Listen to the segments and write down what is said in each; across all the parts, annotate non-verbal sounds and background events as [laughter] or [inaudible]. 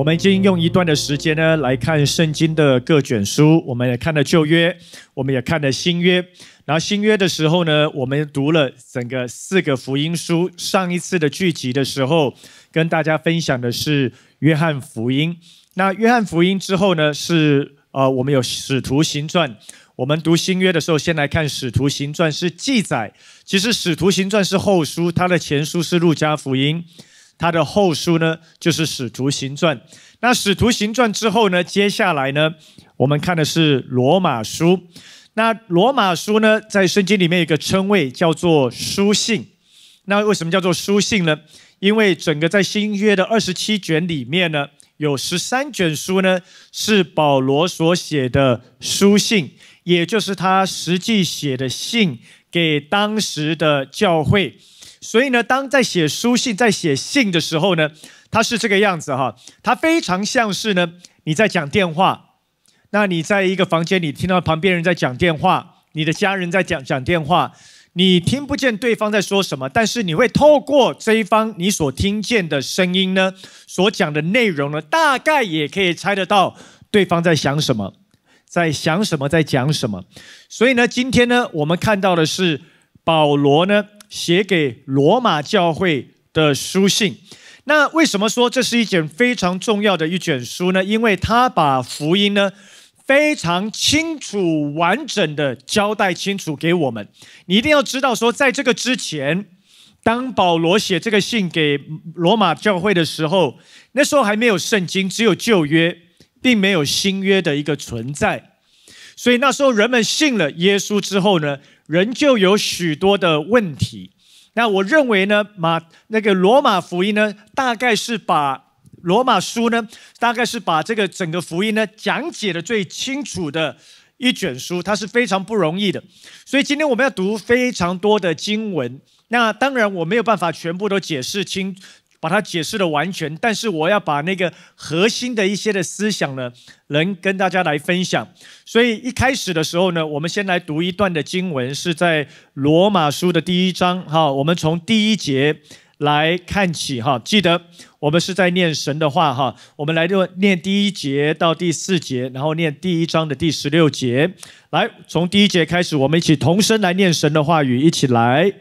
我们已经用一段的时间呢来看圣经的各卷书，我们也看了旧约，我们也看了新约。然后新约的时候呢，我们读了整个四个福音书。上一次的聚集的时候，跟大家分享的是约翰福音。那约翰福音之后呢，是呃我们有使徒行传。我们读新约的时候，先来看使徒行传，是记载。其实使徒行传是后书，它的前书是路加福音。他的后书呢，就是《使徒行传》。那《使徒行传》之后呢，接下来呢，我们看的是《罗马书》。那《罗马书》呢，在圣经里面有个称谓，叫做书信。那为什么叫做书信呢？因为整个在新约的二十七卷里面呢，有十三卷书呢，是保罗所写的书信，也就是他实际写的信给当时的教会。所以呢，当在写书信、在写信的时候呢，他是这个样子哈，他非常像是呢，你在讲电话，那你在一个房间里听到旁边人在讲电话，你的家人在讲讲电话，你听不见对方在说什么，但是你会透过这一方你所听见的声音呢，所讲的内容呢，大概也可以猜得到对方在想什么，在想什么，在讲什么。所以呢，今天呢，我们看到的是保罗呢。写给罗马教会的书信，那为什么说这是一卷非常重要的一卷书呢？因为他把福音呢非常清楚、完整的交代清楚给我们。你一定要知道，说在这个之前，当保罗写这个信给罗马教会的时候，那时候还没有圣经，只有旧约，并没有新约的一个存在。所以那时候人们信了耶稣之后呢？仍旧有许多的问题。那我认为呢，马那个罗马福音呢，大概是把罗马书呢，大概是把这个整个福音呢，讲解的最清楚的一卷书，它是非常不容易的。所以今天我们要读非常多的经文，那当然我没有办法全部都解释清。把它解释的完全，但是我要把那个核心的一些的思想呢，能跟大家来分享。所以一开始的时候呢，我们先来读一段的经文，是在罗马书的第一章，哈，我们从第一节来看起，哈，记得我们是在念神的话，哈，我们来念念第一节到第四节，然后念第一章的第十六节，来，从第一节开始，我们一起同声来念神的话语，一起来。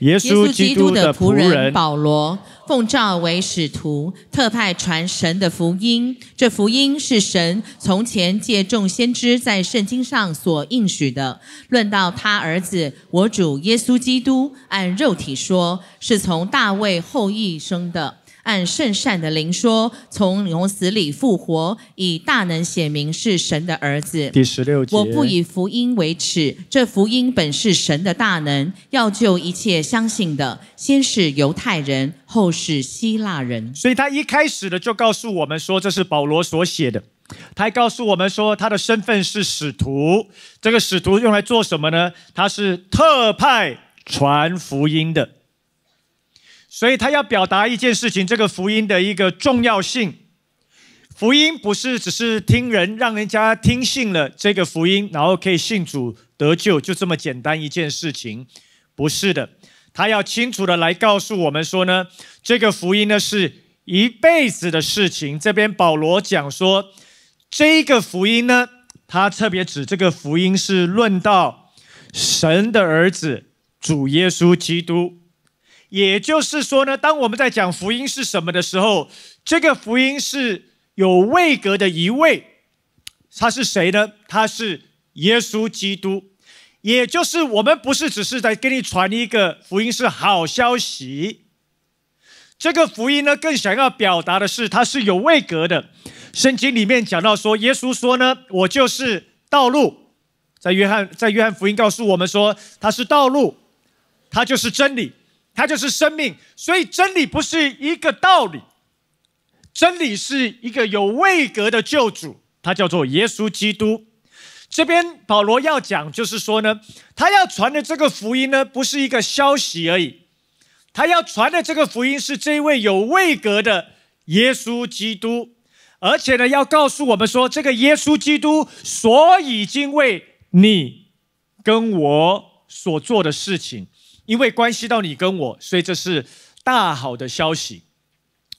耶稣基督的仆人保罗奉召为使徒，特派传神的福音。这福音是神从前借众先知在圣经上所应许的。论到他儿子我主耶稣基督，按肉体说，是从大卫后裔生的。按圣善的灵说，从牛死里复活，以大能显明是神的儿子。第十六节，我不以福音为耻。这福音本是神的大能，要救一切相信的，先是犹太人，后是希腊人。所以他一开始的就告诉我们说，这是保罗所写的。他还告诉我们说，他的身份是使徒。这个使徒用来做什么呢？他是特派传福音的。所以他要表达一件事情，这个福音的一个重要性。福音不是只是听人，让人家听信了这个福音，然后可以信主得救，就这么简单一件事情，不是的。他要清楚的来告诉我们说呢，这个福音呢是一辈子的事情。这边保罗讲说，这个福音呢，他特别指这个福音是论到神的儿子主耶稣基督。也就是说呢，当我们在讲福音是什么的时候，这个福音是有位格的一位，他是谁呢？他是耶稣基督。也就是我们不是只是在给你传一个福音是好消息，这个福音呢更想要表达的是，它是有位格的。圣经里面讲到说，耶稣说呢，我就是道路。在约翰在约翰福音告诉我们说，他是道路，他就是真理。它就是生命，所以真理不是一个道理，真理是一个有位格的救主，他叫做耶稣基督。这边保罗要讲，就是说呢，他要传的这个福音呢，不是一个消息而已，他要传的这个福音是这位有位格的耶稣基督，而且呢，要告诉我们说，这个耶稣基督，所以已经为你跟我所做的事情。因为关系到你跟我，所以这是大好的消息。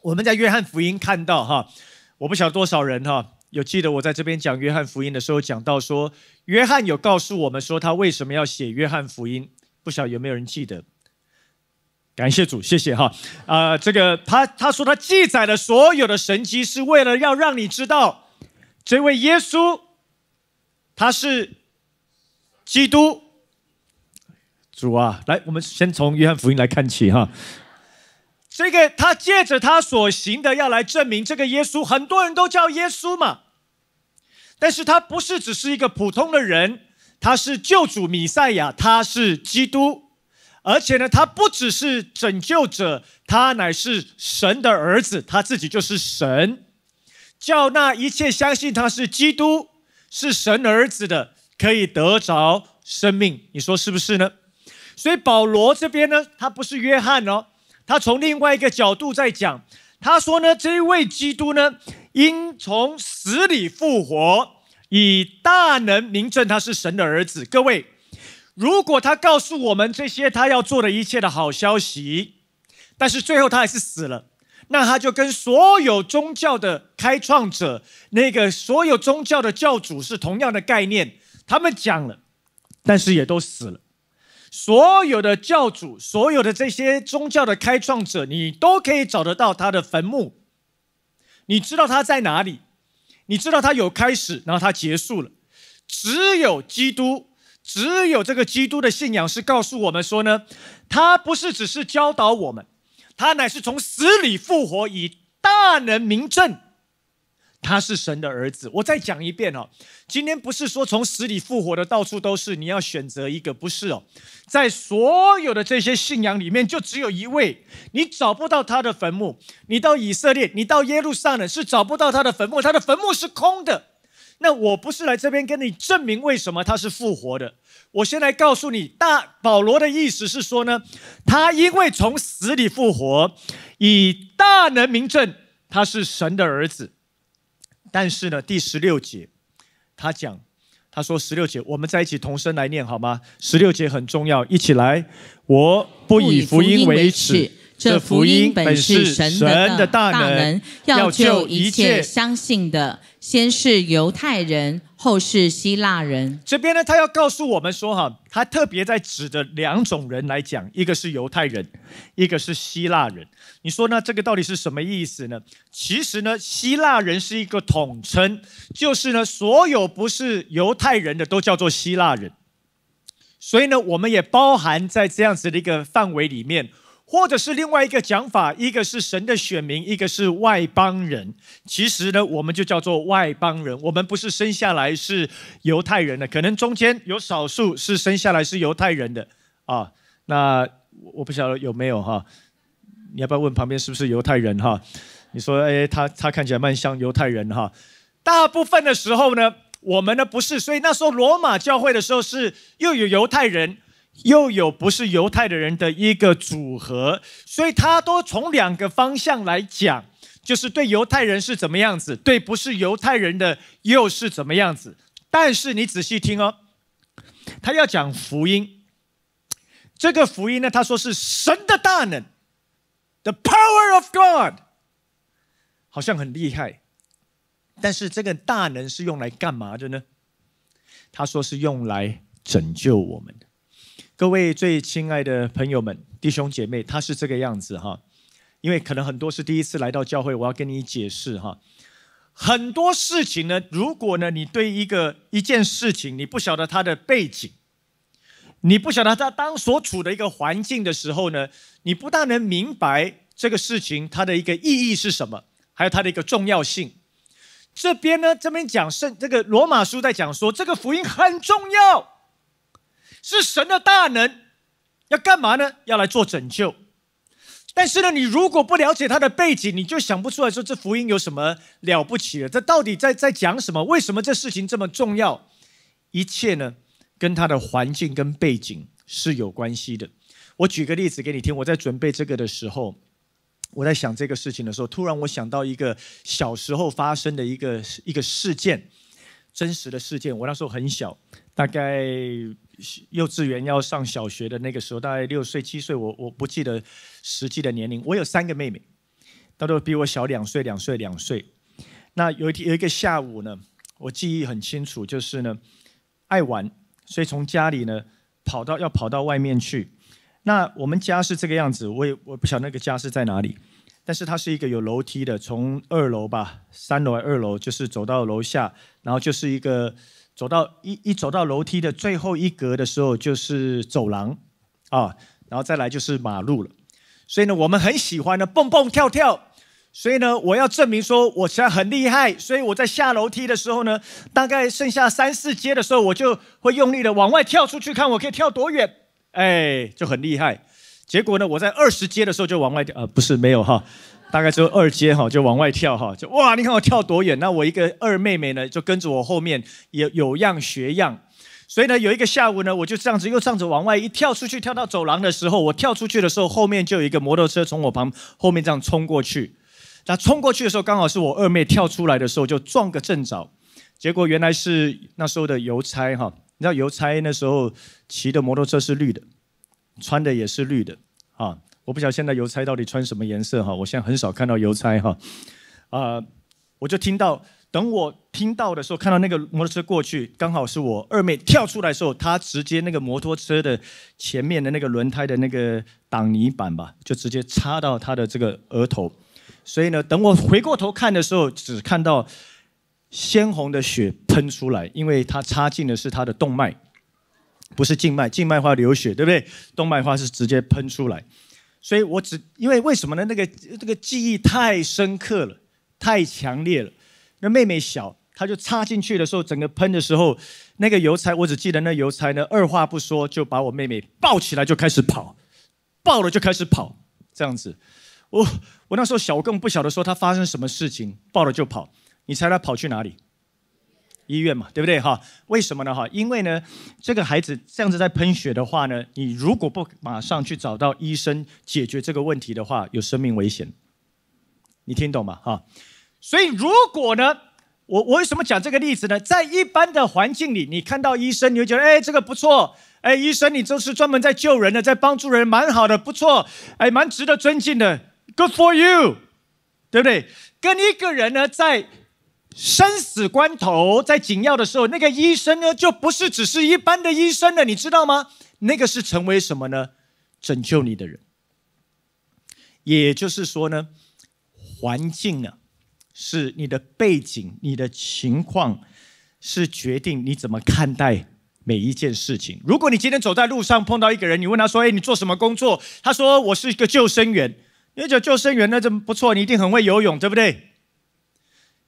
我们在约翰福音看到哈，我不晓得多少人哈有记得我在这边讲约翰福音的时候，讲到说约翰有告诉我们说他为什么要写约翰福音，不晓得有没有人记得？感谢主，谢谢哈。啊，这个他他说他记载了所有的神迹，是为了要让你知道这位耶稣他是基督。主啊，来，我们先从约翰福音来看起哈。这个他借着他所行的，要来证明这个耶稣。很多人都叫耶稣嘛，但是他不是只是一个普通的人，他是救主米赛亚，他是基督。而且呢，他不只是拯救者，他乃是神的儿子，他自己就是神。叫那一切相信他是基督，是神儿子的，可以得着生命。你说是不是呢？所以保罗这边呢，他不是约翰哦，他从另外一个角度在讲。他说呢，这位基督呢，因从死里复活，以大能名证他是神的儿子。各位，如果他告诉我们这些他要做的一切的好消息，但是最后他还是死了，那他就跟所有宗教的开创者、那个所有宗教的教主是同样的概念，他们讲了，但是也都死了。所有的教主，所有的这些宗教的开创者，你都可以找得到他的坟墓。你知道他在哪里？你知道他有开始，然后他结束了。只有基督，只有这个基督的信仰是告诉我们说呢，他不是只是教导我们，他乃是从死里复活，以大能名证。他是神的儿子。我再讲一遍哦，今天不是说从死里复活的到处都是，你要选择一个，不是哦。在所有的这些信仰里面，就只有一位，你找不到他的坟墓。你到以色列，你到耶路撒冷，是找不到他的坟墓，他的坟墓是空的。那我不是来这边跟你证明为什么他是复活的，我先来告诉你，大保罗的意思是说呢，他因为从死里复活，以大能名证他是神的儿子。但是呢，第十六节，他讲，他说十六节，我们在一起同声来念好吗？十六节很重要，一起来。我不以福音为耻，这福音本是神的大能，要救一切相信的，先是犹太人，后是希腊人。这边呢，他要告诉我们说，哈，他特别在指着两种人来讲，一个是犹太人，一个是希腊人。你说呢？这个到底是什么意思呢？其实呢，希腊人是一个统称，就是呢，所有不是犹太人的都叫做希腊人。所以呢，我们也包含在这样子的一个范围里面，或者是另外一个讲法，一个是神的选民，一个是外邦人。其实呢，我们就叫做外邦人，我们不是生下来是犹太人的，可能中间有少数是生下来是犹太人的啊。那我我不晓得有没有哈。你要不要问旁边是不是犹太人哈？你说哎，他他看起来蛮像犹太人哈。大部分的时候呢，我们呢不是，所以那时候罗马教会的时候是又有犹太人，又有不是犹太的人的一个组合。所以他都从两个方向来讲，就是对犹太人是怎么样子，对不是犹太人的又是怎么样子。但是你仔细听哦，他要讲福音。这个福音呢，他说是神的大能。The power of God 好像很厉害，但是这个大能是用来干嘛的呢？他说是用来拯救我们的。各位最亲爱的朋友们、弟兄姐妹，他是这个样子哈。因为可能很多是第一次来到教会，我要跟你解释哈。很多事情呢，如果呢你对一个一件事情你不晓得它的背景。你不晓得他当所处的一个环境的时候呢，你不但能明白这个事情它的一个意义是什么，还有它的一个重要性。这边呢，这边讲圣这个罗马书在讲说，这个福音很重要，是神的大能要干嘛呢？要来做拯救。但是呢，你如果不了解它的背景，你就想不出来说这福音有什么了不起的，这到底在在讲什么？为什么这事情这么重要？一切呢？跟他的环境跟背景是有关系的。我举个例子给你听。我在准备这个的时候，我在想这个事情的时候，突然我想到一个小时候发生的一个一个事件，真实的事件。我那时候很小，大概幼稚园要上小学的那个时候，大概六岁七岁，我我不记得实际的年龄。我有三个妹妹，她都比我小两岁两岁两岁。那有一天有一个下午呢，我记忆很清楚，就是呢，爱玩。所以从家里呢跑到要跑到外面去，那我们家是这个样子，我也我不晓得那个家是在哪里，但是它是一个有楼梯的，从二楼吧三楼二楼就是走到楼下，然后就是一个走到一一走到楼梯的最后一格的时候就是走廊啊，然后再来就是马路了，所以呢我们很喜欢呢蹦蹦跳跳。所以呢，我要证明说，我现在很厉害。所以我在下楼梯的时候呢，大概剩下三四阶的时候，我就会用力的往外跳出去，看我可以跳多远。哎，就很厉害。结果呢，我在二十阶的时候就往外跳，啊，不是没有哈，大概只有二阶哈，就往外跳哈，就哇，你看我跳多远。那我一个二妹妹呢，就跟着我后面也有样学样。所以呢，有一个下午呢，我就这样子又这样子往外一跳出去，跳到走廊的时候，我跳出去的时候，后面就有一个摩托车从我旁后面这样冲过去。那冲过去的时候，刚好是我二妹跳出来的时候，就撞个正着。结果原来是那时候的邮差哈，你知道邮差那时候骑的摩托车是绿的，穿的也是绿的啊。我不晓得现在邮差到底穿什么颜色哈，我现在很少看到邮差哈。啊，我就听到，等我听到的时候，看到那个摩托车过去，刚好是我二妹跳出来的时候，她直接那个摩托车的前面的那个轮胎的那个挡泥板吧，就直接插到她的这个额头。所以呢，等我回过头看的时候，只看到鲜红的血喷出来，因为它插进的是它的动脉，不是静脉。静脉化流血，对不对？动脉化是直接喷出来。所以我只因为为什么呢？那个这个记忆太深刻了，太强烈了。那妹妹小，她就插进去的时候，整个喷的时候，那个邮差，我只记得那邮差呢，二话不说就把我妹妹抱起来就开始跑，抱了就开始跑，这样子。我我那时候小更不晓得说他发生什么事情，抱了就跑。你猜他跑去哪里？医院嘛，对不对哈？为什么呢哈？因为呢，这个孩子这样子在喷血的话呢，你如果不马上去找到医生解决这个问题的话，有生命危险。你听懂吗哈？所以如果呢，我我为什么讲这个例子呢？在一般的环境里，你看到医生，你会觉得哎，这个不错，哎，医生你就是专门在救人的，在帮助人，蛮好的，不错，哎，蛮值得尊敬的。Good for you，对不对？跟一个人呢，在生死关头，在紧要的时候，那个医生呢，就不是只是一般的医生了，你知道吗？那个是成为什么呢？拯救你的人。也就是说呢，环境啊，是你的背景，你的情况，是决定你怎么看待每一件事情。如果你今天走在路上碰到一个人，你问他说：“哎，你做什么工作？”他说：“我是一个救生员。”有救生员，那就不错。你一定很会游泳，对不对？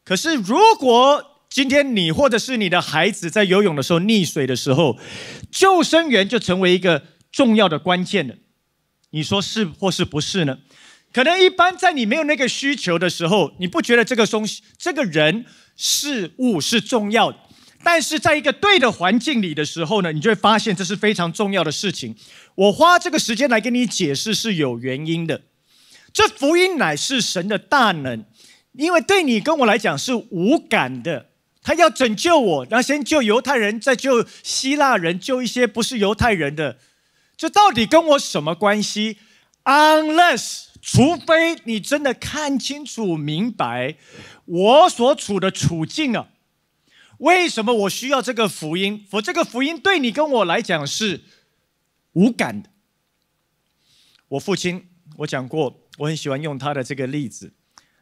可是，如果今天你或者是你的孩子在游泳的时候溺水的时候，救生员就成为一个重要的关键了。你说是或是不是呢？可能一般在你没有那个需求的时候，你不觉得这个东西、这个人、事物是重要的。但是，在一个对的环境里的时候呢，你就会发现这是非常重要的事情。我花这个时间来跟你解释是有原因的。这福音乃是神的大能，因为对你跟我来讲是无感的。他要拯救我，后先救犹太人，再救希腊人，救一些不是犹太人的，这到底跟我什么关系？Unless，除非你真的看清楚、明白我所处的处境啊，为什么我需要这个福音？我这个福音对你跟我来讲是无感的。我父亲，我讲过。我很喜欢用他的这个例子，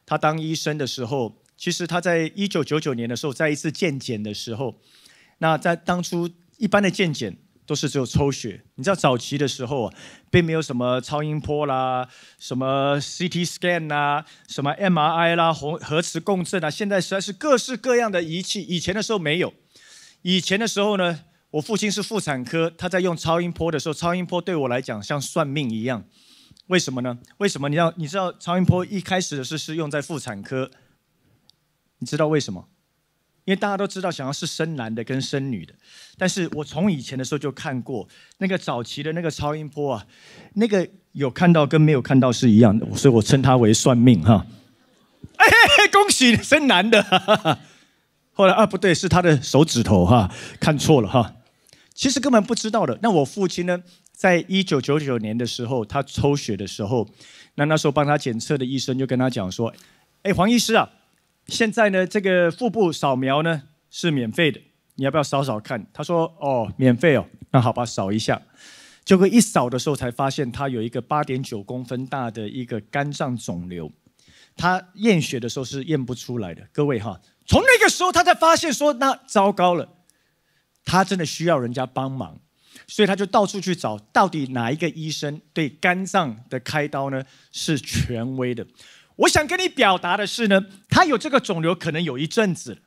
他当医生的时候，其实他在一九九九年的时候，在一次健检的时候，那在当初一般的健检都是只有抽血，你知道早期的时候啊，并没有什么超音波啦，什么 CT Scan 呐，什么 MRI 啦，核核磁共振啊，现在实在是各式各样的仪器，以前的时候没有，以前的时候呢，我父亲是妇产科，他在用超音波的时候，超音波对我来讲像算命一样。为什么呢？为什么？你要你知道超音波一开始的是是用在妇产科，你知道为什么？因为大家都知道想要是生男的跟生女的，但是我从以前的时候就看过那个早期的那个超音波啊，那个有看到跟没有看到是一样的，所以我称它为算命哈。哎，恭喜生男的。后来啊不对，是他的手指头哈，看错了哈。其实根本不知道的。那我父亲呢？在一九九九年的时候，他抽血的时候，那那时候帮他检测的医生就跟他讲说：“哎，黄医师啊，现在呢这个腹部扫描呢是免费的，你要不要扫扫看？”他说：“哦，免费哦，那好吧，扫一下。”结果一扫的时候才发现他有一个八点九公分大的一个肝脏肿瘤，他验血的时候是验不出来的。各位哈，从那个时候他才发现说：“那糟糕了，他真的需要人家帮忙。”所以他就到处去找，到底哪一个医生对肝脏的开刀呢是权威的？我想跟你表达的是呢，他有这个肿瘤可能有一阵子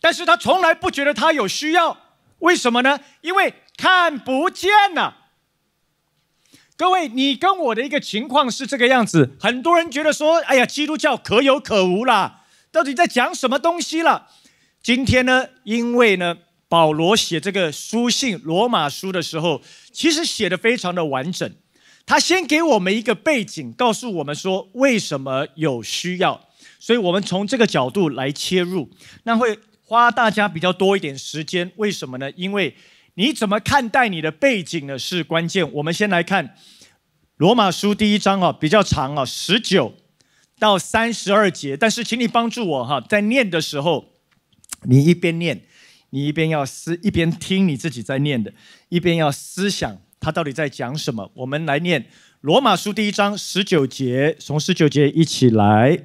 但是他从来不觉得他有需要，为什么呢？因为看不见呐。各位，你跟我的一个情况是这个样子，很多人觉得说，哎呀，基督教可有可无啦，到底在讲什么东西了？今天呢，因为呢。保罗写这个书信《罗马书》的时候，其实写的非常的完整。他先给我们一个背景，告诉我们说为什么有需要，所以我们从这个角度来切入，那会花大家比较多一点时间。为什么呢？因为你怎么看待你的背景呢？是关键。我们先来看《罗马书》第一章啊，比较长啊，十九到三十二节。但是，请你帮助我哈，在念的时候，你一边念。你一边要思，一边听你自己在念的，一边要思想他到底在讲什么。我们来念《罗马书》第一章十九节，从十九节一起来。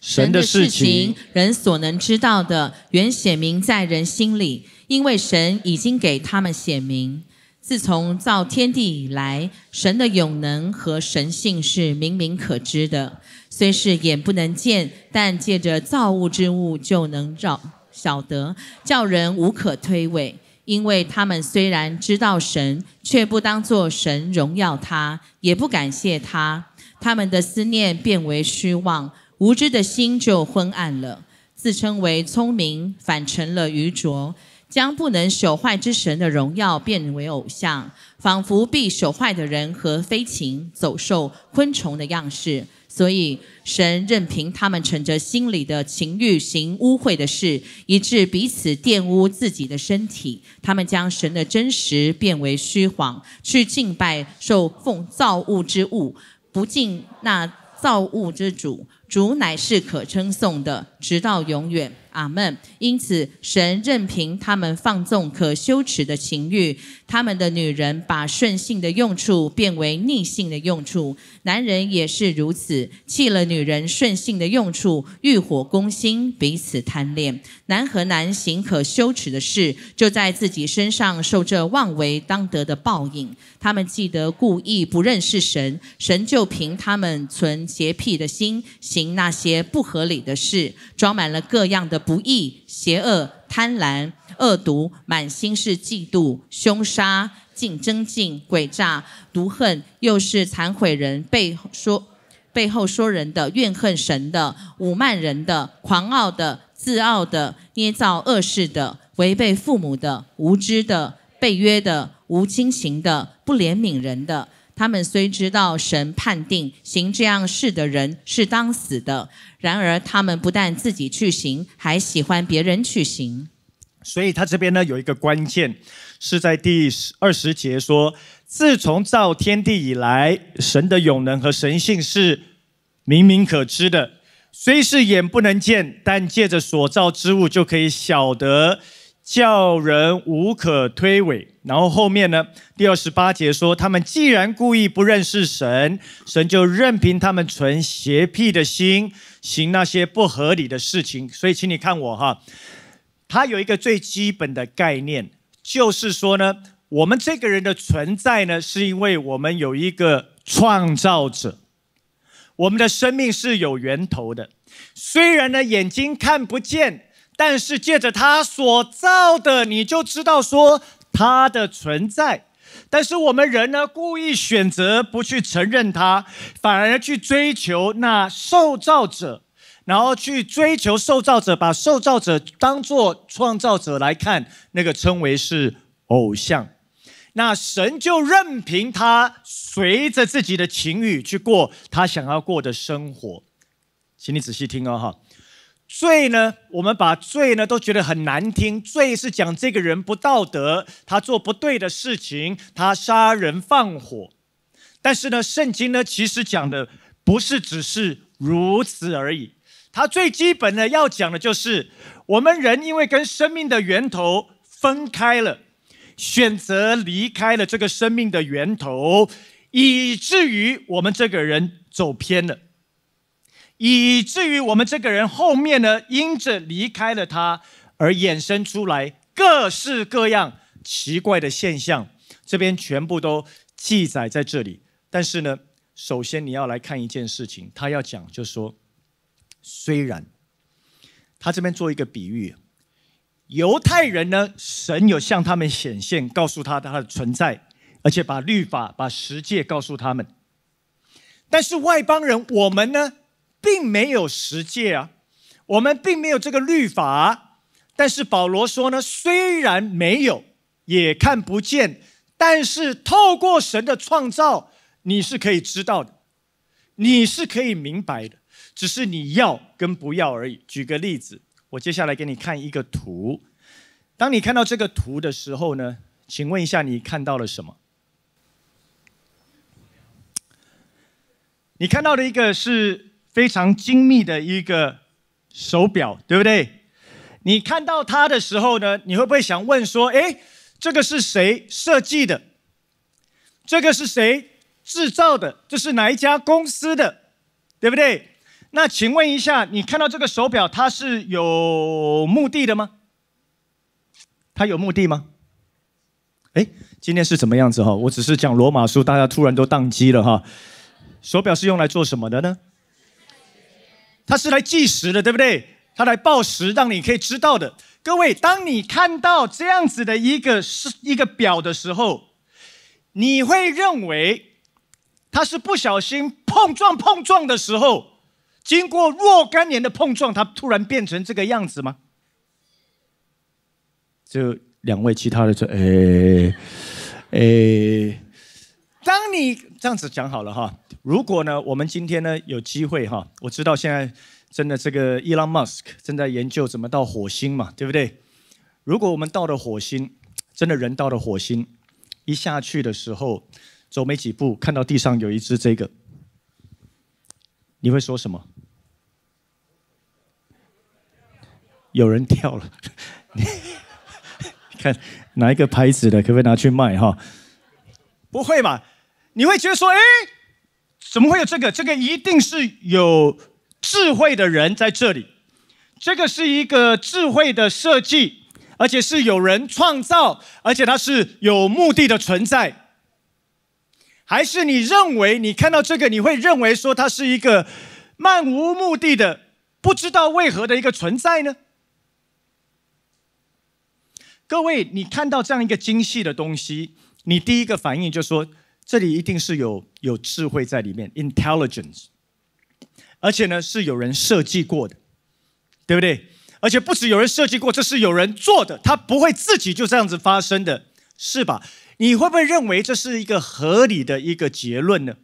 神的事情，人所能知道的，原显明在人心里，因为神已经给他们显明。自从造天地以来，神的永能和神性是明明可知的，虽是眼不能见，但借着造物之物就能照。晓得叫人无可推诿，因为他们虽然知道神，却不当作神荣耀他，也不感谢他。他们的思念变为虚妄，无知的心就昏暗了。自称为聪明，反成了愚拙，将不能朽坏之神的荣耀变为偶像，仿佛必朽坏的人和飞禽、走兽、昆虫的样式。所以，神任凭他们乘着心里的情欲行污秽的事，以致彼此玷污自己的身体。他们将神的真实变为虚谎，去敬拜受奉造物之物，不敬那造物之主。主乃是可称颂的，直到永远。阿门。因此，神任凭他们放纵可羞耻的情欲，他们的女人把顺性的用处变为逆性的用处，男人也是如此，弃了女人顺性的用处，欲火攻心，彼此贪恋，男和男行可羞耻的事，就在自己身上受这妄为当得的报应。他们记得故意不认识神，神就凭他们存洁癖的心，行那些不合理的事，装满了各样的。不义、邪恶、贪婪、恶毒、满心是嫉妒、凶杀、竞争、竞、诡诈、毒恨，又是残毁人、背说、背后说人的怨恨神的、辱慢人的、狂傲的、自傲的、捏造恶事的、违背父母的、无知的、背约的、无亲情的、不怜悯人的。他们虽知道神判定行这样事的人是当死的，然而他们不但自己去行，还喜欢别人去行。所以，他这边呢有一个关键，是在第二十节说：自从造天地以来，神的永能和神性是明明可知的，虽是眼不能见，但借着所造之物就可以晓得。叫人无可推诿。然后后面呢？第二十八节说，他们既然故意不认识神，神就任凭他们存邪僻的心，行那些不合理的事情。所以，请你看我哈，他有一个最基本的概念，就是说呢，我们这个人的存在呢，是因为我们有一个创造者，我们的生命是有源头的。虽然呢，眼睛看不见。但是借着他所造的，你就知道说他的存在。但是我们人呢，故意选择不去承认他，反而去追求那受造者，然后去追求受造者，把受造者当作创造者来看，那个称为是偶像。那神就任凭他随着自己的情欲去过他想要过的生活，请你仔细听哦，哈。罪呢？我们把罪呢都觉得很难听。罪是讲这个人不道德，他做不对的事情，他杀人放火。但是呢，圣经呢其实讲的不是只是如此而已。它最基本的要讲的就是，我们人因为跟生命的源头分开了，选择离开了这个生命的源头，以至于我们这个人走偏了。以至于我们这个人后面呢，因着离开了他而衍生出来各式各样奇怪的现象，这边全部都记载在这里。但是呢，首先你要来看一件事情，他要讲就说，虽然他这边做一个比喻，犹太人呢，神有向他们显现，告诉他他的存在，而且把律法、把十诫告诉他们，但是外邦人，我们呢？并没有实践啊，我们并没有这个律法，但是保罗说呢，虽然没有，也看不见，但是透过神的创造，你是可以知道的，你是可以明白的，只是你要跟不要而已。举个例子，我接下来给你看一个图，当你看到这个图的时候呢，请问一下你看到了什么？你看到的一个是。非常精密的一个手表，对不对？你看到它的时候呢，你会不会想问说：哎，这个是谁设计的？这个是谁制造的？这是哪一家公司的？对不对？那请问一下，你看到这个手表，它是有目的的吗？它有目的吗？哎，今天是怎么样子哈？我只是讲罗马书，大家突然都宕机了哈。手表是用来做什么的呢？它是来计时的，对不对？它来报时，让你可以知道的。各位，当你看到这样子的一个是一个表的时候，你会认为它是不小心碰撞碰撞的时候，经过若干年的碰撞，它突然变成这个样子吗？就两位其他的说，诶诶，当你这样子讲好了哈。如果呢，我们今天呢有机会哈，我知道现在真的这个伊 m 马斯克正在研究怎么到火星嘛，对不对？如果我们到了火星，真的人到了火星，一下去的时候，走没几步，看到地上有一只这个，你会说什么？有人跳了，[laughs] 看哪一个牌子的，可不可以拿去卖哈？不会吧？你会觉得说，哎。怎么会有这个？这个一定是有智慧的人在这里，这个是一个智慧的设计，而且是有人创造，而且它是有目的的存在。还是你认为你看到这个，你会认为说它是一个漫无目的的、不知道为何的一个存在呢？各位，你看到这样一个精细的东西，你第一个反应就说。这里一定是有有智慧在里面，intelligence，而且呢是有人设计过的，对不对？而且不止有人设计过，这是有人做的，他不会自己就这样子发生的是吧？你会不会认为这是一个合理的一个结论呢？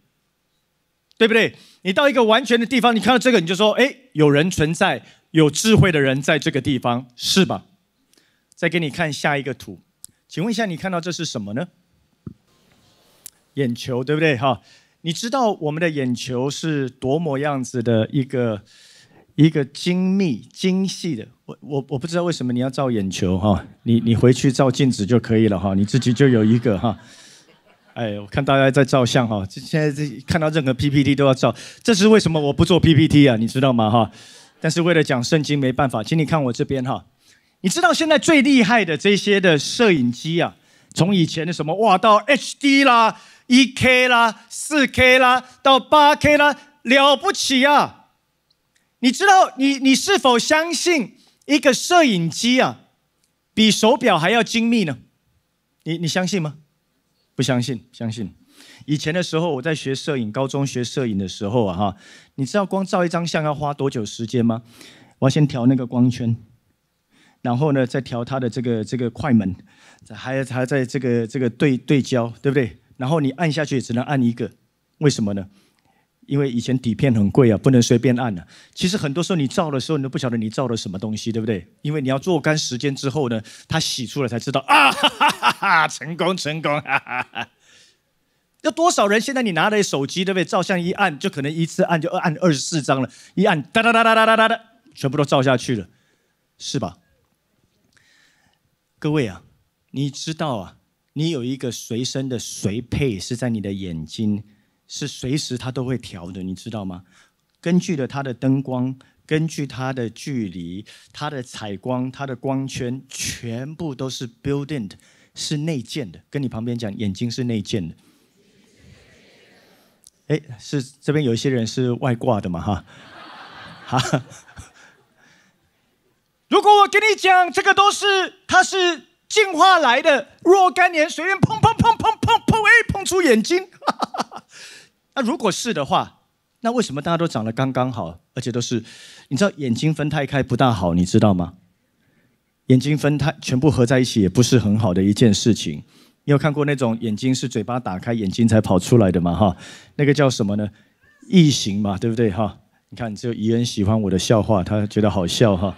对不对？你到一个完全的地方，你看到这个，你就说：哎，有人存在，有智慧的人在这个地方，是吧？再给你看下一个图，请问一下，你看到这是什么呢？眼球对不对哈？你知道我们的眼球是多么样子的一个一个精密精细的。我我我不知道为什么你要照眼球哈，你你回去照镜子就可以了哈，你自己就有一个哈。哎，我看大家在照相哈，现在这看到任何 PPT 都要照，这是为什么我不做 PPT 啊？你知道吗哈？但是为了讲圣经没办法，请你看我这边哈。你知道现在最厉害的这些的摄影机啊，从以前的什么哇到 HD 啦。一 K 啦，四 K 啦，到八 K 啦，了不起呀！你知道，你你是否相信一个摄影机啊，比手表还要精密呢？你你相信吗？不相信？相信？以前的时候，我在学摄影，高中学摄影的时候啊，哈，你知道光照一张相要花多久时间吗？我要先调那个光圈，然后呢，再调它的这个这个快门，还还要在这个这个对对焦，对不对？然后你按下去只能按一个，为什么呢？因为以前底片很贵啊，不能随便按了。其实很多时候你照的时候，你都不晓得你照了什么东西，对不对？因为你要若干时间之后呢，它洗出来才知道啊，成功成功！要多少人？现在你拿着手机，对不对？照相一按，就可能一次按就按二十四张了，一按哒哒哒哒哒哒哒全部都照下去了，是吧？各位啊，你知道啊？你有一个随身的随配，是在你的眼睛，是随时它都会调的，你知道吗？根据的它的灯光，根据它的距离，它的采光，它的光圈，全部都是 building 的，是内建的。跟你旁边讲，眼睛是内建的。哎，是这边有一些人是外挂的嘛？哈，哈。[laughs] 如果我跟你讲，这个都是，它是。进化来的若干年，随便碰碰碰碰碰碰，哎，碰出眼睛。[laughs] 那如果是的话，那为什么大家都长得刚刚好，而且都是？你知道眼睛分太开不大好，你知道吗？眼睛分太全部合在一起也不是很好的一件事情。你有看过那种眼睛是嘴巴打开，眼睛才跑出来的吗？哈，那个叫什么呢？异形嘛，对不对？哈，你看只有怡恩喜欢我的笑话，他觉得好笑哈。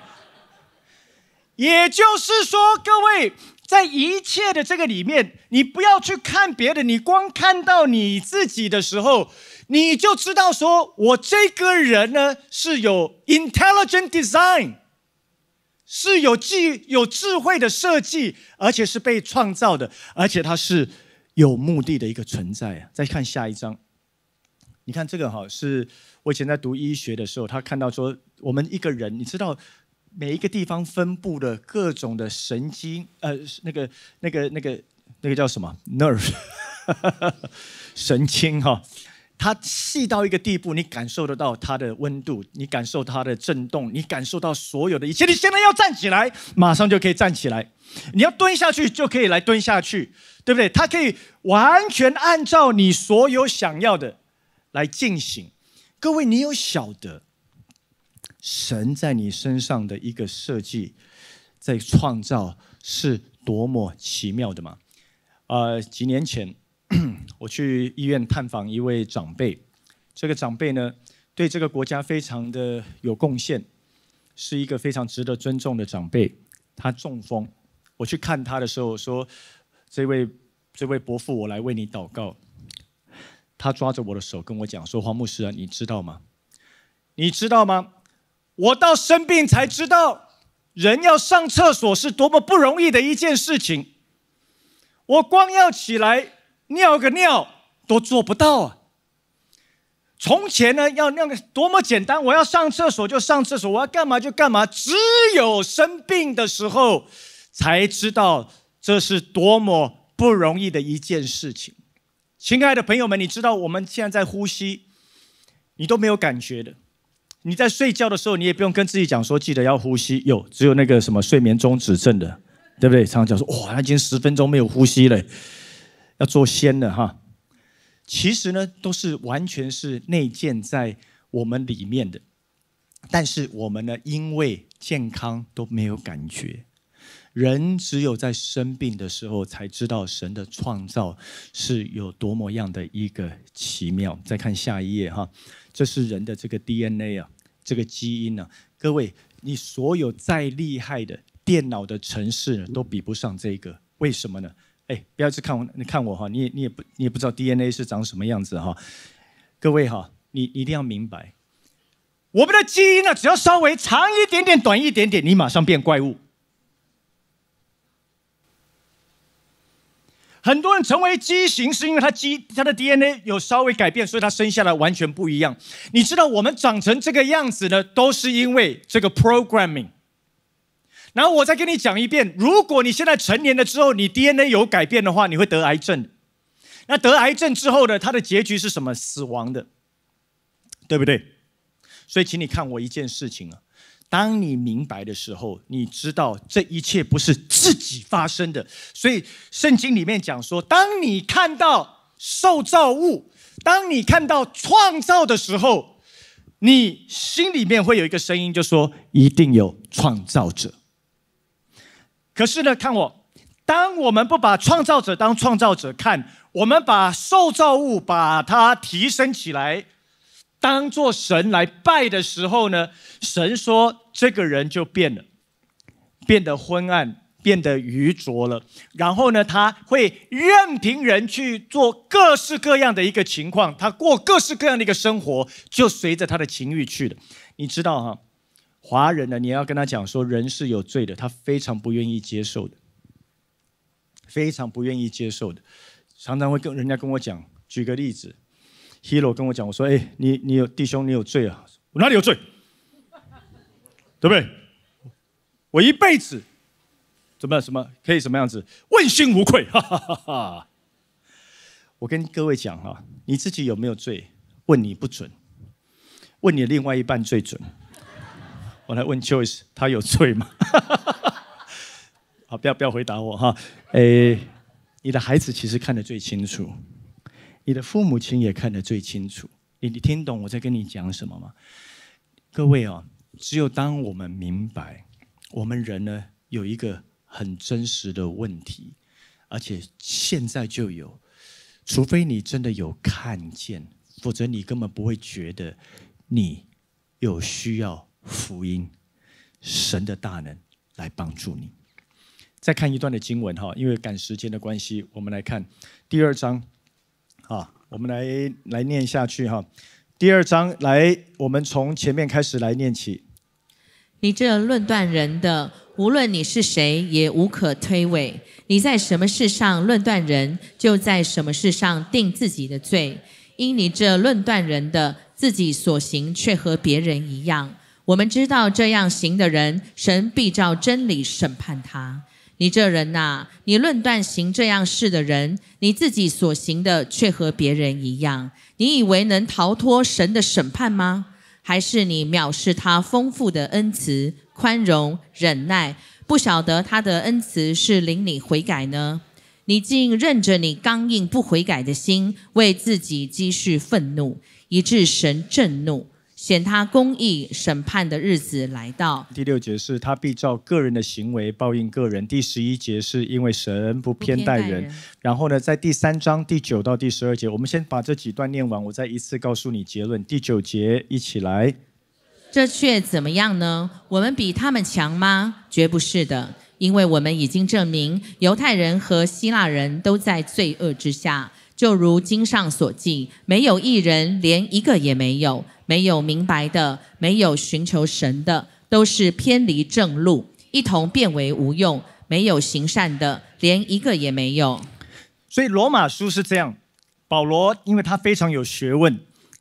也就是说，各位在一切的这个里面，你不要去看别的，你光看到你自己的时候，你就知道说，我这个人呢是有 intelligent design，是有智有智慧的设计，而且是被创造的，而且它是有目的的一个存在啊。再看下一章，你看这个哈，是我以前在读医学的时候，他看到说，我们一个人，你知道。每一个地方分布的各种的神经，呃，那个、那个、那个、那个叫什么？nerve，[laughs] 神经哈，它细到一个地步，你感受得到它的温度，你感受它的震动，你感受到所有的一切。你现在要站起来，马上就可以站起来；你要蹲下去，就可以来蹲下去，对不对？它可以完全按照你所有想要的来进行。各位，你有晓得？神在你身上的一个设计，在创造是多么奇妙的吗？呃，几年前 [clears throat] 我去医院探访一位长辈，这个长辈呢对这个国家非常的有贡献，是一个非常值得尊重的长辈。他中风，我去看他的时候说：“这位，这位伯父，我来为你祷告。”他抓着我的手跟我讲说：“黄牧师啊，你知道吗？你知道吗？”我到生病才知道，人要上厕所是多么不容易的一件事情。我光要起来尿个尿都做不到啊。从前呢，要尿个多么简单，我要上厕所就上厕所，我要干嘛就干嘛。只有生病的时候才知道这是多么不容易的一件事情。亲爱的朋友们，你知道我们现在呼吸，你都没有感觉的。你在睡觉的时候，你也不用跟自己讲说，记得要呼吸。有，只有那个什么睡眠中止症的，对不对？常常讲说，哇，他已经十分钟没有呼吸了，要做仙了哈。其实呢，都是完全是内建在我们里面的，但是我们呢，因为健康都没有感觉，人只有在生病的时候才知道神的创造是有多么样的一个奇妙。再看下一页哈，这是人的这个 DNA 啊。这个基因呢？各位，你所有再厉害的电脑的城市都比不上这个，为什么呢？哎，不要去看我，你看我哈，你也你也不你也不知道 DNA 是长什么样子哈。各位哈，你一定要明白，我们的基因呢，只要稍微长一点点、短一点点，你马上变怪物。很多人成为畸形，是因为他基他的 DNA 有稍微改变，所以他生下来完全不一样。你知道我们长成这个样子呢，都是因为这个 programming。然后我再跟你讲一遍，如果你现在成年了之后，你 DNA 有改变的话，你会得癌症。那得癌症之后呢，它的结局是什么？死亡的，对不对？所以请你看我一件事情啊。当你明白的时候，你知道这一切不是自己发生的。所以圣经里面讲说，当你看到受造物，当你看到创造的时候，你心里面会有一个声音，就说一定有创造者。可是呢，看我，当我们不把创造者当创造者看，我们把受造物把它提升起来。当做神来拜的时候呢，神说这个人就变了，变得昏暗，变得愚拙了。然后呢，他会任凭人去做各式各样的一个情况，他过各式各样的一个生活，就随着他的情欲去的。你知道哈，华人呢，你要跟他讲说人是有罪的，他非常不愿意接受的，非常不愿意接受的，常常会跟人家跟我讲，举个例子。Hero 跟我讲，我说：“哎，你你有弟兄，你有罪啊？我哪里有罪？对不对？我一辈子怎么样？什么可以什么样子？问心无愧。[laughs] ”我跟各位讲哈，你自己有没有罪？问你不准，问你另外一半最准。我来问 Choice，他有罪吗？[laughs] 好，不要不要回答我哈。哎，你的孩子其实看得最清楚。你的父母亲也看得最清楚。你你听懂我在跟你讲什么吗？各位啊，只有当我们明白，我们人呢有一个很真实的问题，而且现在就有，除非你真的有看见，否则你根本不会觉得你有需要福音、神的大能来帮助你。再看一段的经文哈，因为赶时间的关系，我们来看第二章。好，我们来来念下去哈。第二章来，我们从前面开始来念起。你这论断人的，无论你是谁，也无可推诿。你在什么事上论断人，就在什么事上定自己的罪。因你这论断人的，自己所行却和别人一样。我们知道这样行的人，神必照真理审判他。你这人呐，你论断行这样事的人，你自己所行的却和别人一样。你以为能逃脱神的审判吗？还是你藐视他丰富的恩慈、宽容、忍耐，不晓得他的恩慈是领你悔改呢？你竟任着你刚硬不悔改的心，为自己积蓄愤怒，以致神震怒。显他公义审判的日子来到。第六节是他必照个人的行为报应个人。第十一节是因为神不偏待人。然后呢，在第三章第九到第十二节，我们先把这几段念完，我再一次告诉你结论。第九节，一起来。这却怎么样呢？我们比他们强吗？绝不是的，因为我们已经证明，犹太人和希腊人都在罪恶之下，就如经上所记，没有一人，连一个也没有。没有明白的，没有寻求神的，都是偏离正路，一同变为无用；没有行善的，连一个也没有。所以罗马书是这样，保罗因为他非常有学问。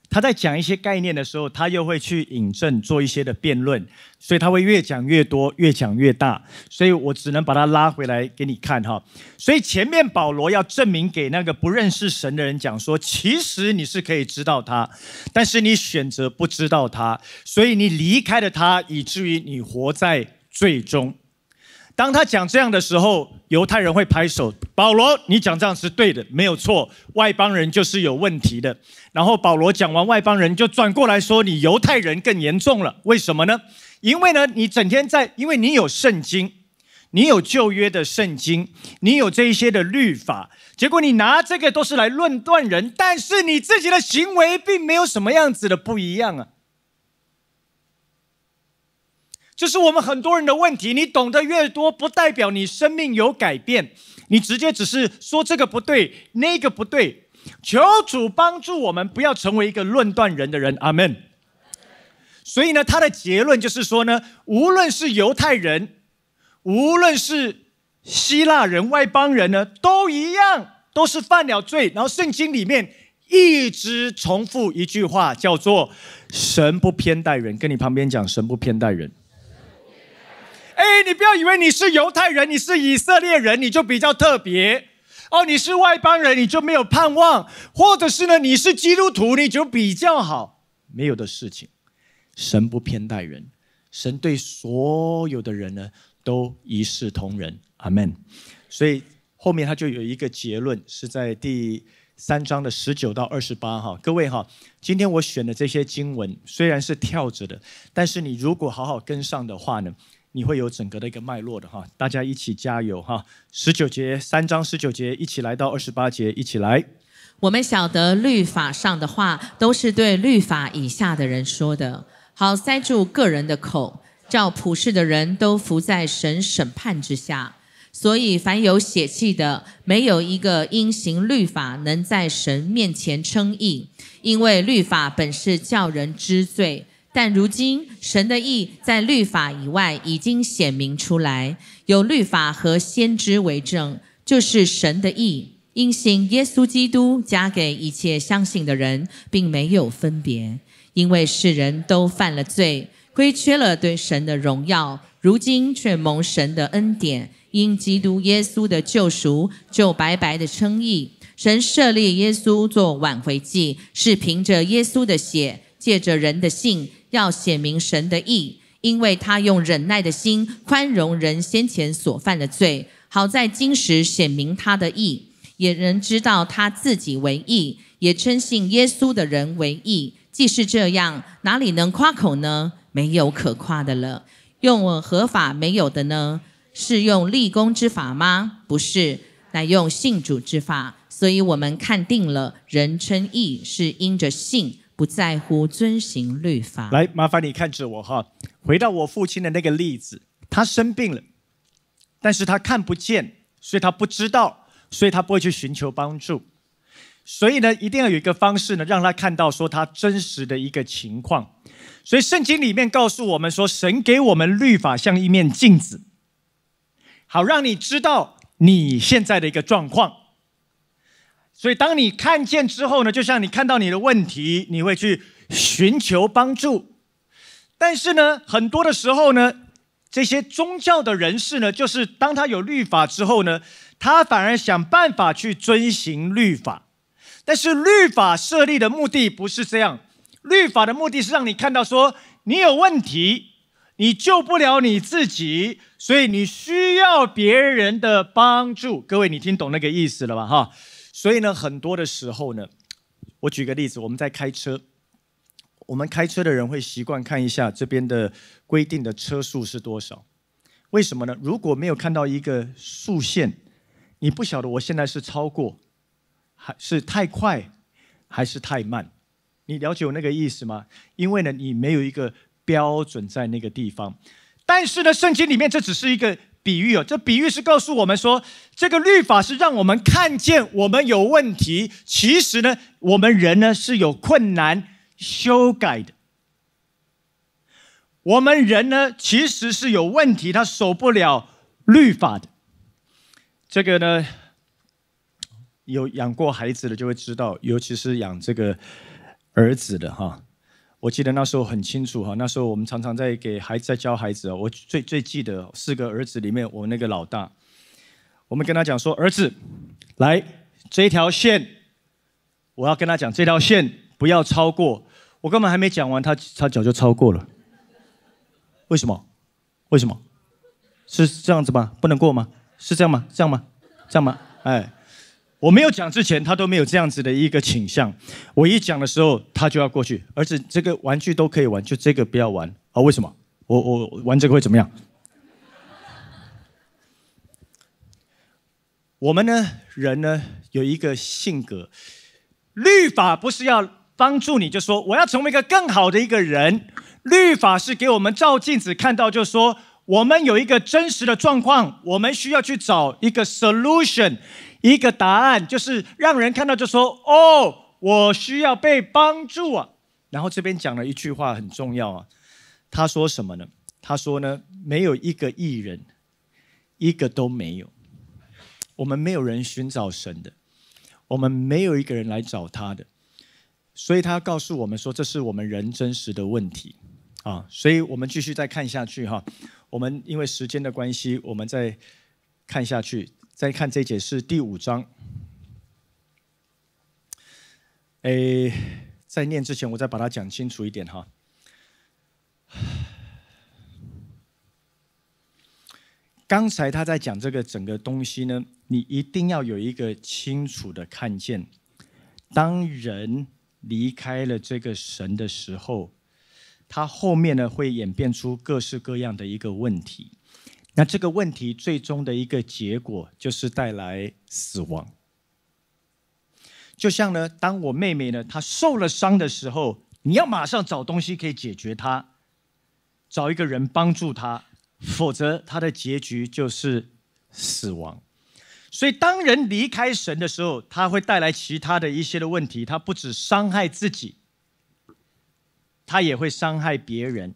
他在讲一些概念的时候，他又会去引证做一些的辩论，所以他会越讲越多，越讲越大，所以我只能把他拉回来给你看哈。所以前面保罗要证明给那个不认识神的人讲说，其实你是可以知道他，但是你选择不知道他，所以你离开了他，以至于你活在最终。当他讲这样的时候，犹太人会拍手。保罗，你讲这样是对的，没有错。外邦人就是有问题的。然后保罗讲完外邦人，就转过来说：“你犹太人更严重了。为什么呢？因为呢，你整天在，因为你有圣经，你有旧约的圣经，你有这一些的律法，结果你拿这个都是来论断人，但是你自己的行为并没有什么样子的不一样啊。”这是我们很多人的问题。你懂得越多，不代表你生命有改变。你直接只是说这个不对，那个不对。求主帮助我们，不要成为一个论断人的人。阿门。所以呢，他的结论就是说呢，无论是犹太人，无论是希腊人、外邦人呢，都一样，都是犯了罪。然后圣经里面一直重复一句话，叫做“神不偏待人”。跟你旁边讲，神不偏待人。哎，你不要以为你是犹太人，你是以色列人，你就比较特别哦。你是外邦人，你就没有盼望，或者是呢，你是基督徒，你就比较好。没有的事情，神不偏待人，神对所有的人呢都一视同仁。阿门。所以后面他就有一个结论，是在第三章的十九到二十八哈。各位哈，今天我选的这些经文虽然是跳着的，但是你如果好好跟上的话呢？你会有整个的一个脉络的哈，大家一起加油哈！十九节三章十九节一起来到二十八节一起来。我们晓得律法上的话都是对律法以下的人说的。好塞住个人的口，叫普世的人都伏在神审判之下。所以凡有血气的，没有一个因行律法能在神面前称义，因为律法本是叫人知罪。但如今，神的意在律法以外已经显明出来，有律法和先知为证，就是神的意，因信耶稣基督加给一切相信的人，并没有分别，因为世人都犯了罪，亏缺了对神的荣耀，如今却蒙神的恩典，因基督耶稣的救赎，就白白的称义。神设立耶稣做挽回祭，是凭着耶稣的血。借着人的信，要显明神的意，因为他用忍耐的心宽容人先前所犯的罪。好在今时显明他的意，也人知道他自己为义，也称信耶稣的人为义。既是这样，哪里能夸口呢？没有可夸的了。用合法没有的呢？是用立功之法吗？不是，乃用信主之法。所以我们看定了，人称义是因着信。不在乎遵行律法。来，麻烦你看着我哈。回到我父亲的那个例子，他生病了，但是他看不见，所以他不知道，所以他不会去寻求帮助。所以呢，一定要有一个方式呢，让他看到说他真实的一个情况。所以圣经里面告诉我们说，神给我们律法像一面镜子，好让你知道你现在的一个状况。所以，当你看见之后呢，就像你看到你的问题，你会去寻求帮助。但是呢，很多的时候呢，这些宗教的人士呢，就是当他有律法之后呢，他反而想办法去遵行律法。但是，律法设立的目的不是这样。律法的目的是让你看到说，你有问题，你救不了你自己，所以你需要别人的帮助。各位，你听懂那个意思了吧？哈。所以呢，很多的时候呢，我举个例子，我们在开车，我们开车的人会习惯看一下这边的规定的车速是多少。为什么呢？如果没有看到一个速限，你不晓得我现在是超过，还是太快，还是太慢。你了解我那个意思吗？因为呢，你没有一个标准在那个地方。但是呢，圣经里面这只是一个。比喻哦，这比喻是告诉我们说，这个律法是让我们看见我们有问题。其实呢，我们人呢是有困难修改的。我们人呢其实是有问题，他守不了律法的。这个呢，有养过孩子的就会知道，尤其是养这个儿子的哈。我记得那时候很清楚哈，那时候我们常常在给孩子在教孩子我最最记得四个儿子里面，我那个老大，我们跟他讲说，儿子，来，这条线，我要跟他讲，这条线不要超过。我根本还没讲完，他他脚就超过了。为什么？为什么？是这样子吗？不能过吗？是这样吗？这样吗？这样吗？哎。我没有讲之前，他都没有这样子的一个倾向。我一讲的时候，他就要过去。儿子，这个玩具都可以玩，就这个不要玩啊？为什么？我我玩这个会怎么样？我们呢？人呢？有一个性格。律法不是要帮助你，就说我要成为一个更好的一个人。律法是给我们照镜子，看到就说我们有一个真实的状况，我们需要去找一个 solution。一个答案就是让人看到就说：“哦，我需要被帮助啊！”然后这边讲了一句话很重要啊。他说什么呢？他说呢，没有一个艺人，一个都没有。我们没有人寻找神的，我们没有一个人来找他的。所以他告诉我们说，这是我们人真实的问题啊。所以我们继续再看下去哈。我们因为时间的关系，我们再看下去。再看这节是第五章，诶，在念之前，我再把它讲清楚一点哈。刚才他在讲这个整个东西呢，你一定要有一个清楚的看见。当人离开了这个神的时候，他后面呢会演变出各式各样的一个问题。那这个问题最终的一个结果，就是带来死亡。就像呢，当我妹妹呢，她受了伤的时候，你要马上找东西可以解决她，找一个人帮助她，否则她的结局就是死亡。所以，当人离开神的时候，他会带来其他的一些的问题，他不止伤害自己，他也会伤害别人。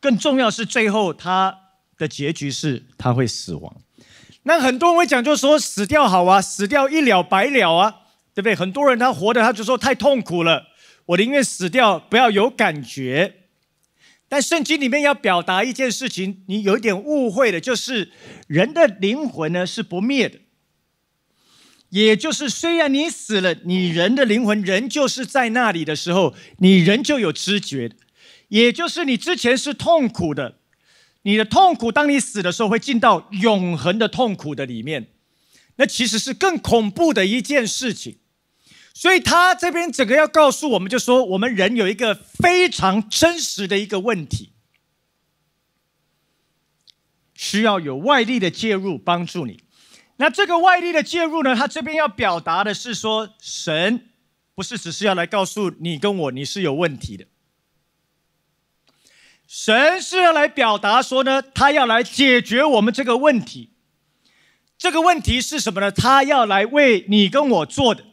更重要是，最后他。的结局是他会死亡。那很多人会讲，就说死掉好啊，死掉一了百了啊，对不对？很多人他活的，他就说太痛苦了，我宁愿死掉，不要有感觉。但圣经里面要表达一件事情，你有一点误会的，就是人的灵魂呢是不灭的。也就是虽然你死了，你人的灵魂仍旧是在那里的时候，你仍旧有知觉也就是你之前是痛苦的。你的痛苦，当你死的时候，会进到永恒的痛苦的里面，那其实是更恐怖的一件事情。所以他这边整个要告诉我们，就说我们人有一个非常真实的一个问题，需要有外力的介入帮助你。那这个外力的介入呢，他这边要表达的是说，神不是只是要来告诉你跟我，你是有问题的。神是要来表达说呢，他要来解决我们这个问题。这个问题是什么呢？他要来为你跟我做的。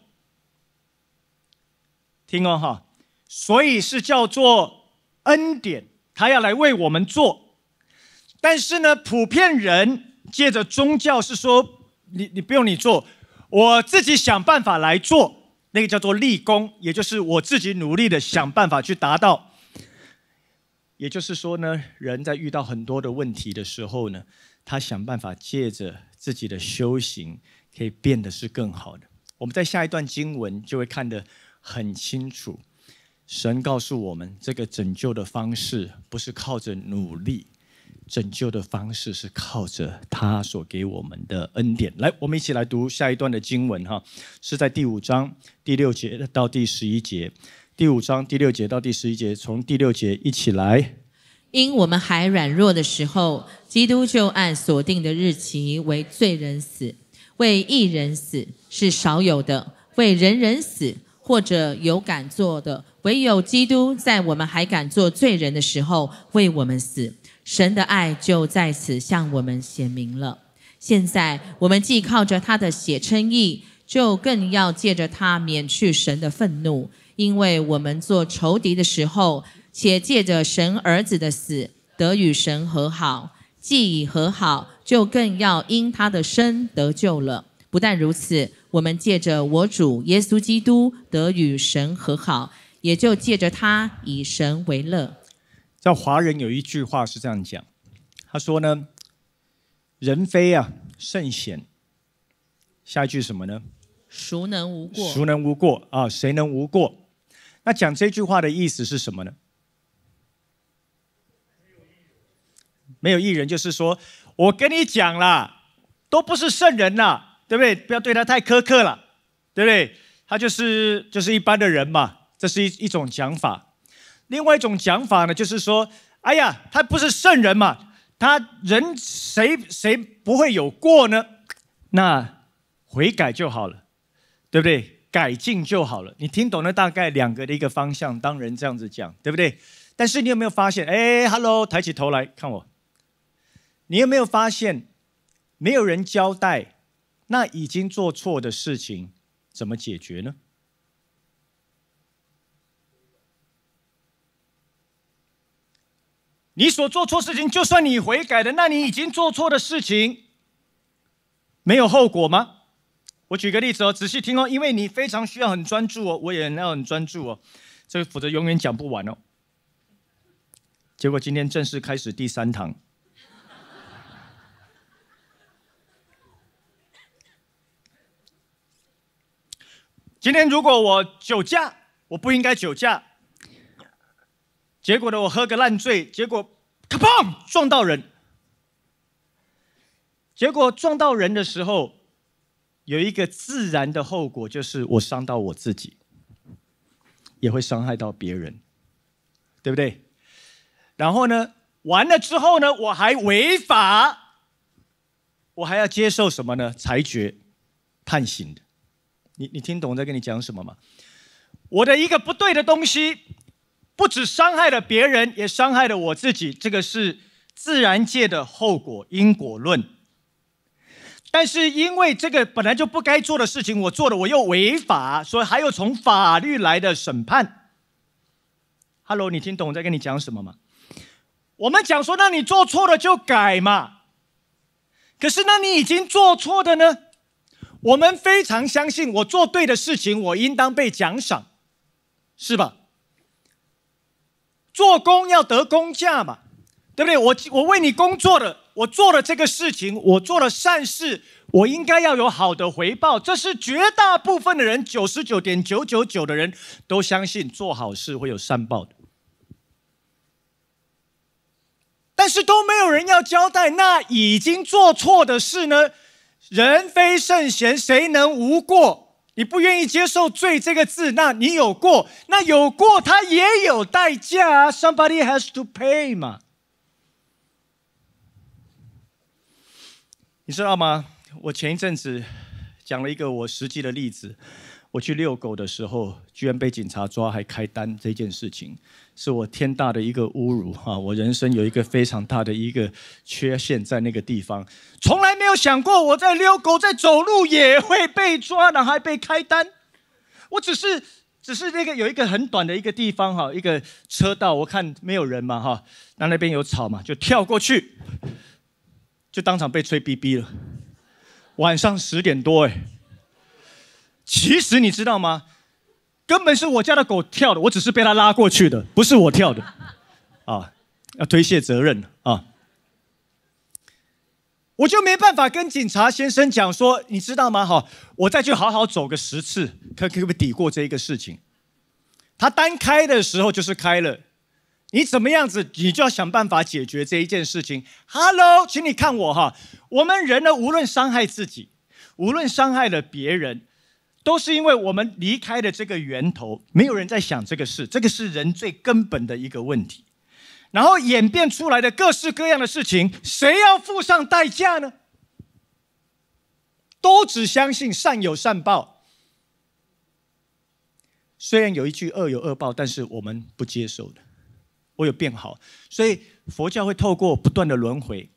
听哦哈，所以是叫做恩典，他要来为我们做。但是呢，普遍人借着宗教是说，你你不用你做，我自己想办法来做，那个叫做立功，也就是我自己努力的想办法去达到。也就是说呢，人在遇到很多的问题的时候呢，他想办法借着自己的修行，可以变得是更好的。我们在下一段经文就会看得很清楚，神告诉我们，这个拯救的方式不是靠着努力，拯救的方式是靠着他所给我们的恩典。来，我们一起来读下一段的经文哈，是在第五章第六节到第十一节。第五章第六节到第十一节，从第六节一起来。因我们还软弱的时候，基督就按锁定的日期为罪人死；为一人死是少有的，为人人死或者有敢做的，唯有基督在我们还敢做罪人的时候为我们死。神的爱就在此向我们显明了。现在我们既靠着他的血称义，就更要借着他免去神的愤怒。因为我们做仇敌的时候，且借着神儿子的死得与神和好；既已和好，就更要因他的生得救了。不但如此，我们借着我主耶稣基督得与神和好，也就借着他以神为乐。在华人有一句话是这样讲，他说呢：“人非啊圣贤。”下一句什么呢？孰能无过？孰能无过啊？谁能无过？那讲这句话的意思是什么呢？没有艺人，就是说我跟你讲啦，都不是圣人呐，对不对？不要对他太苛刻了，对不对？他就是就是一般的人嘛，这是一一种讲法。另外一种讲法呢，就是说，哎呀，他不是圣人嘛，他人谁谁不会有过呢？那悔改就好了，对不对？改进就好了。你听懂了大概两个的一个方向，当人这样子讲，对不对？但是你有没有发现，哎，Hello，抬起头来看我。你有没有发现，没有人交代那已经做错的事情怎么解决呢？你所做错事情，就算你悔改的，那你已经做错的事情没有后果吗？我举个例子哦，仔细听哦，因为你非常需要很专注哦，我也要很专注哦，这否则永远讲不完哦。结果今天正式开始第三堂。今天如果我酒驾，我不应该酒驾。结果呢，我喝个烂醉，结果砰撞到人。结果撞到人的时候。有一个自然的后果，就是我伤到我自己，也会伤害到别人，对不对？然后呢，完了之后呢，我还违法，我还要接受什么呢？裁决、判刑的。你你听懂我在跟你讲什么吗？我的一个不对的东西，不止伤害了别人，也伤害了我自己。这个是自然界的后果，因果论。但是因为这个本来就不该做的事情，我做了我又违法，所以还有从法律来的审判。Hello，你听懂我在跟你讲什么吗？我们讲说，那你做错了就改嘛。可是那你已经做错的呢？我们非常相信，我做对的事情，我应当被奖赏，是吧？做工要得工价嘛，对不对？我我为你工作的。我做了这个事情，我做了善事，我应该要有好的回报。这是绝大部分的人，九十九点九九九的人都相信做好事会有善报的。但是都没有人要交代那已经做错的事呢？人非圣贤，谁能无过？你不愿意接受“罪”这个字，那你有过？那有过，他也有代价。Somebody has to pay 嘛。你知道吗？我前一阵子讲了一个我实际的例子，我去遛狗的时候，居然被警察抓，还开单，这件事情是我天大的一个侮辱哈！我人生有一个非常大的一个缺陷，在那个地方，从来没有想过我在遛狗、在走路也会被抓，然后还被开单。我只是，只是那个有一个很短的一个地方哈，一个车道，我看没有人嘛哈，那那边有草嘛，就跳过去。就当场被吹逼逼了。晚上十点多，哎，其实你知道吗？根本是我家的狗跳的，我只是被它拉过去的，不是我跳的，啊，要推卸责任啊！我就没办法跟警察先生讲说，你知道吗？哈，我再去好好走个十次，可可不可以抵过这一个事情？他单开的时候就是开了。你怎么样子，你就要想办法解决这一件事情。Hello，请你看我哈。我们人呢，无论伤害自己，无论伤害了别人，都是因为我们离开了这个源头，没有人在想这个事。这个是人最根本的一个问题，然后演变出来的各式各样的事情，谁要付上代价呢？都只相信善有善报，虽然有一句恶有恶报，但是我们不接受的。我有变好，所以佛教会透过不断的轮回，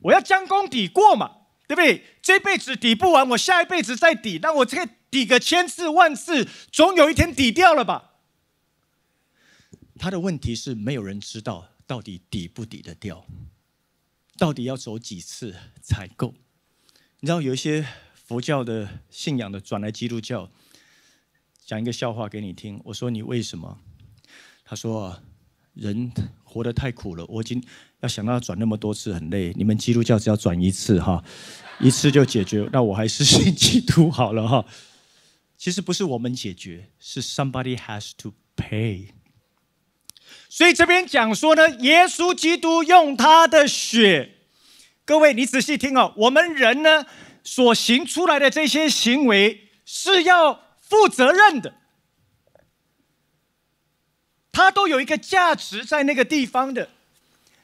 我要将功抵过嘛，对不对？这辈子抵不完，我下一辈子再抵，那我这个抵个千次万次，总有一天抵掉了吧？他的问题是没有人知道到底抵不抵得掉，到底要走几次才够？你知道有一些佛教的信仰的转来基督教，讲一个笑话给你听。我说你为什么？他说。人活得太苦了，我已经要想到转那么多次很累。你们基督教只要转一次哈，一次就解决。那我还是信基督好了哈。其实不是我们解决，是 somebody has to pay。所以这边讲说呢，耶稣基督用他的血。各位你仔细听哦，我们人呢所行出来的这些行为是要负责任的。他都有一个价值在那个地方的，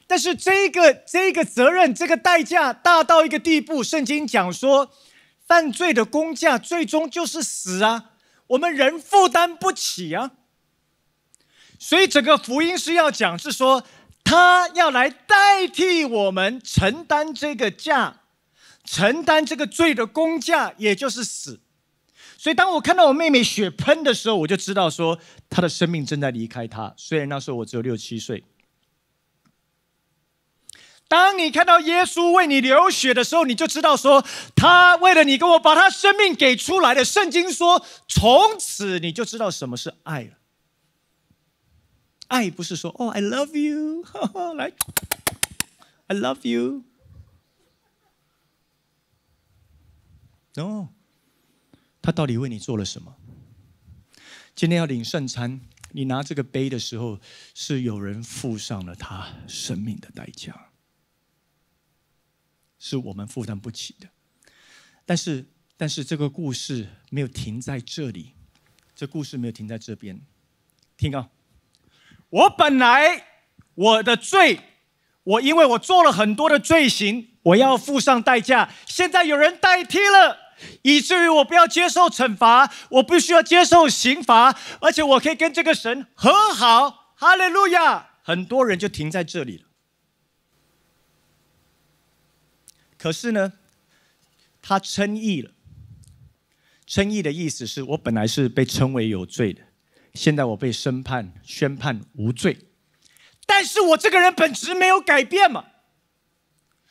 但是这个这个责任，这个代价大到一个地步。圣经讲说，犯罪的工价最终就是死啊，我们人负担不起啊。所以整个福音是要讲，是说他要来代替我们承担这个价，承担这个罪的工价，也就是死。所以，当我看到我妹妹血喷的时候，我就知道说她的生命正在离开她。虽然那时候我只有六七岁。当你看到耶稣为你流血的时候，你就知道说他为了你跟我把他生命给出来的。圣经说，从此你就知道什么是爱了。爱不是说“哦，I love you”，[laughs] 来，“I love you”，no。他到底为你做了什么？今天要领圣餐，你拿这个杯的时候，是有人付上了他生命的代价，是我们负担不起的。但是，但是这个故事没有停在这里，这故事没有停在这边。听啊，我本来我的罪，我因为我做了很多的罪行，我要付上代价。现在有人代替了。以至于我不要接受惩罚，我不需要接受刑罚，而且我可以跟这个神和好。哈利路亚！很多人就停在这里了。可是呢，他称义了。称义的意思是我本来是被称为有罪的，现在我被审判、宣判无罪。但是我这个人本质没有改变嘛。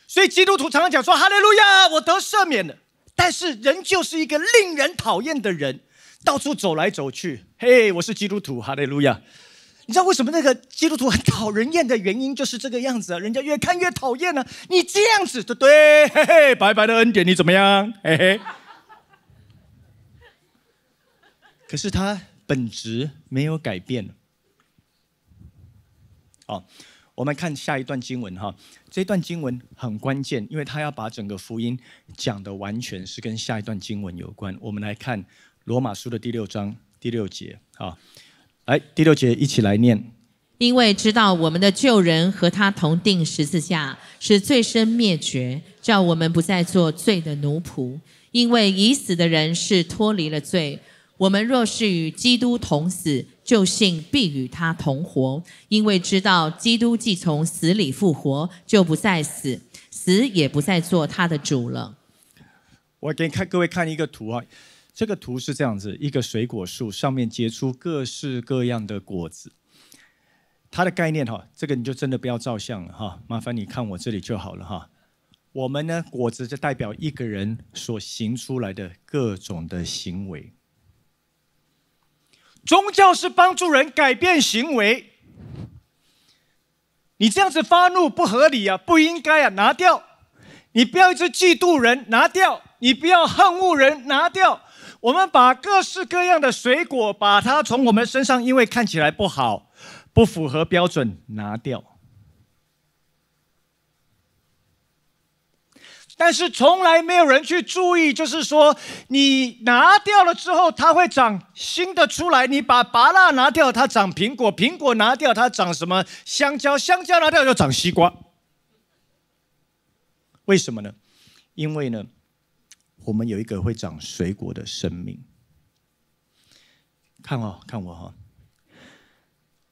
所以基督徒常常讲说：“哈利路亚！我得赦免了。”但是人就是一个令人讨厌的人，到处走来走去。嘿，我是基督徒，哈利路亚。你知道为什么那个基督徒很讨人厌的原因就是这个样子，啊？人家越看越讨厌呢。你这样子，对不对？嘿嘿，白白的恩典，你怎么样？嘿嘿。可是他本质没有改变。好。我们看下一段经文哈，这段经文很关键，因为他要把整个福音讲的完全是跟下一段经文有关。我们来看罗马书的第六章第六节，啊，来第六节一起来念，因为知道我们的旧人和他同定十字架，使罪身灭绝，叫我们不再做罪的奴仆，因为已死的人是脱离了罪。我们若是与基督同死，就信必与他同活，因为知道基督既从死里复活，就不再死，死也不再做他的主了。我给看各位看一个图啊，这个图是这样子：一个水果树上面结出各式各样的果子。它的概念哈，这个你就真的不要照相了哈，麻烦你看我这里就好了哈。我们呢，果子就代表一个人所行出来的各种的行为。宗教是帮助人改变行为。你这样子发怒不合理啊，不应该啊，拿掉。你不要一直嫉妒人，拿掉。你不要恨恶人，拿掉。我们把各式各样的水果，把它从我们身上，因为看起来不好，不符合标准，拿掉。但是从来没有人去注意，就是说，你拿掉了之后，它会长新的出来。你把芭乐拿掉，它长苹果；苹果拿掉，它长什么？香蕉，香蕉拿掉就长西瓜。为什么呢？因为呢，我们有一个会长水果的生命。看哦，看我哈，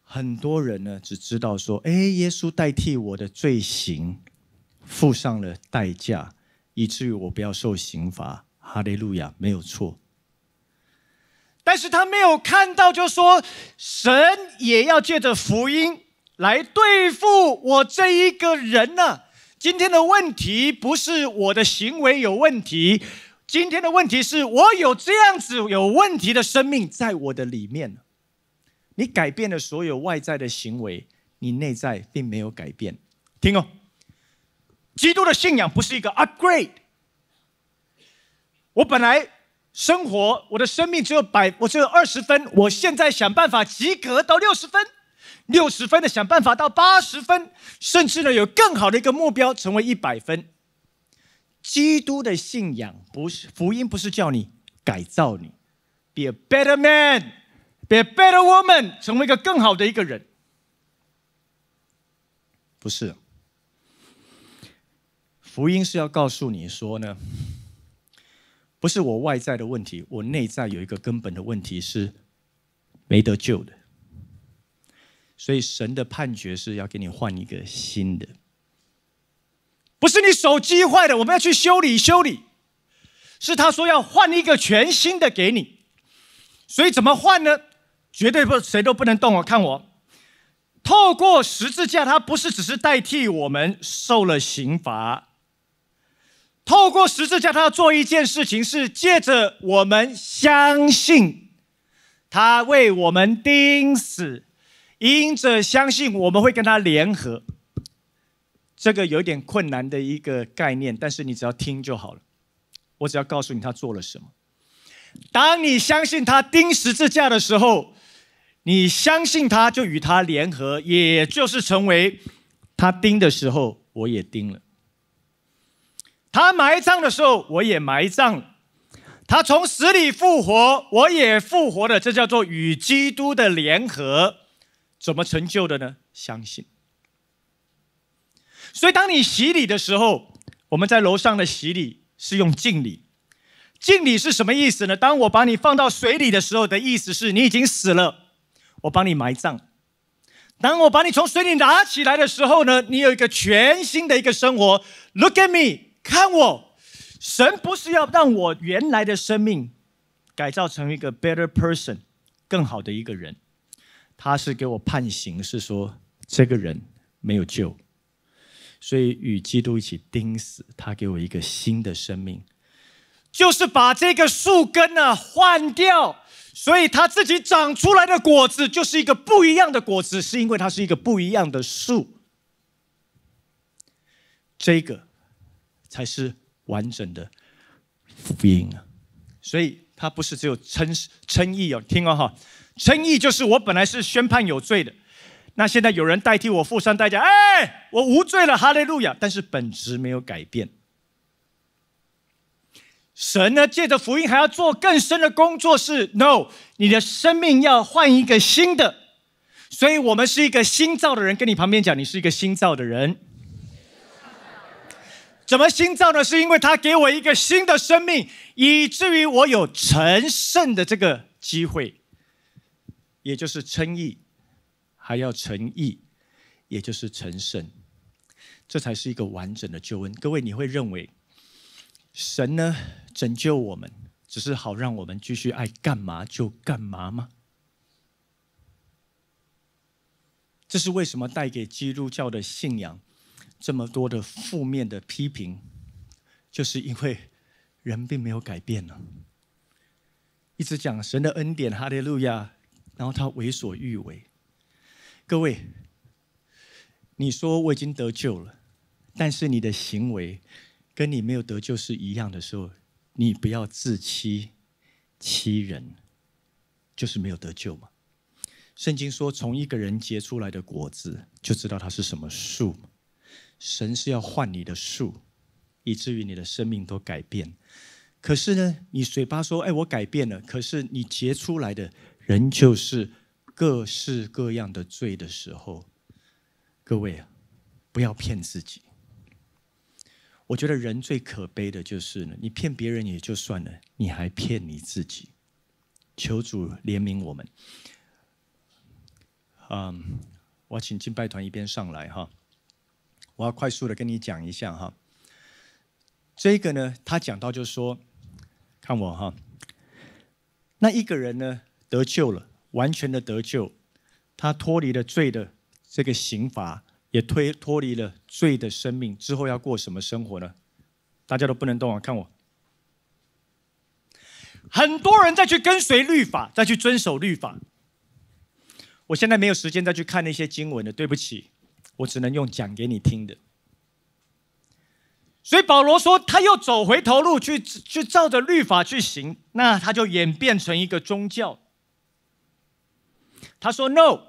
很多人呢只知道说，哎，耶稣代替我的罪行。付上了代价，以至于我不要受刑罚。哈利路亚，没有错。但是他没有看到，就说神也要借着福音来对付我这一个人呢。今天的问题不是我的行为有问题，今天的问题是我有这样子有问题的生命在我的里面你改变了所有外在的行为，你内在并没有改变。听哦。基督的信仰不是一个 upgrade。我本来生活，我的生命只有百，我只有二十分，我现在想办法及格到六十分，六十分的想办法到八十分，甚至呢有更好的一个目标，成为一百分。基督的信仰不是福音，不是叫你改造你，be a better man，be a better woman，成为一个更好的一个人。不是。福音是要告诉你说呢，不是我外在的问题，我内在有一个根本的问题是没得救的，所以神的判决是要给你换一个新的，不是你手机坏了，我们要去修理修理，是他说要换一个全新的给你，所以怎么换呢？绝对不，谁都不能动。我看我透过十字架，它不是只是代替我们受了刑罚。透过十字架，他要做一件事情是借着我们相信，他为我们钉死，因着相信我们会跟他联合。这个有点困难的一个概念，但是你只要听就好了。我只要告诉你他做了什么。当你相信他钉十字架的时候，你相信他就与他联合，也就是成为他钉的时候，我也钉了。他埋葬的时候，我也埋葬；他从死里复活，我也复活了。这叫做与基督的联合。怎么成就的呢？相信。所以，当你洗礼的时候，我们在楼上的洗礼是用敬礼。敬礼是什么意思呢？当我把你放到水里的时候，的意思是你已经死了，我帮你埋葬。当我把你从水里拿起来的时候呢，你有一个全新的一个生活。Look at me。看我，神不是要让我原来的生命改造成一个 better person，更好的一个人，他是给我判刑，是说这个人没有救，所以与基督一起钉死他，给我一个新的生命，就是把这个树根呢换掉，所以他自己长出来的果子就是一个不一样的果子，是因为它是一个不一样的树，这个。才是完整的福音啊！所以它不是只有称称义哦，听哦哈，称义就是我本来是宣判有罪的，那现在有人代替我负上代价，哎，我无罪了，哈利路亚！但是本质没有改变。神呢，借着福音还要做更深的工作，是 no，你的生命要换一个新的，所以我们是一个新造的人，跟你旁边讲，你是一个新造的人。怎么新造呢？是因为他给我一个新的生命，以至于我有成圣的这个机会，也就是称义，还要成义，也就是成圣，这才是一个完整的救恩。各位，你会认为神呢拯救我们，只是好让我们继续爱，干嘛就干嘛吗？这是为什么带给基督教的信仰。这么多的负面的批评，就是因为人并没有改变呢。一直讲神的恩典，哈利路亚，然后他为所欲为。各位，你说我已经得救了，但是你的行为跟你没有得救是一样的时候，你不要自欺欺人，就是没有得救嘛。圣经说，从一个人结出来的果子，就知道他是什么树。神是要换你的树，以至于你的生命都改变。可是呢，你嘴巴说“哎，我改变了”，可是你结出来的仍就是各式各样的罪的时候，各位不要骗自己。我觉得人最可悲的就是呢，你骗别人也就算了，你还骗你自己。求主怜悯我们。嗯，我请敬拜团一边上来哈。我要快速的跟你讲一下哈，这个呢，他讲到就说，看我哈，那一个人呢得救了，完全的得救，他脱离了罪的这个刑罚，也推脱离了罪的生命之后要过什么生活呢？大家都不能动啊，看我，很多人在去跟随律法，在去遵守律法，我现在没有时间再去看那些经文了，对不起。我只能用讲给你听的，所以保罗说，他又走回头路，去去照着律法去行，那他就演变成一个宗教。他说：“No，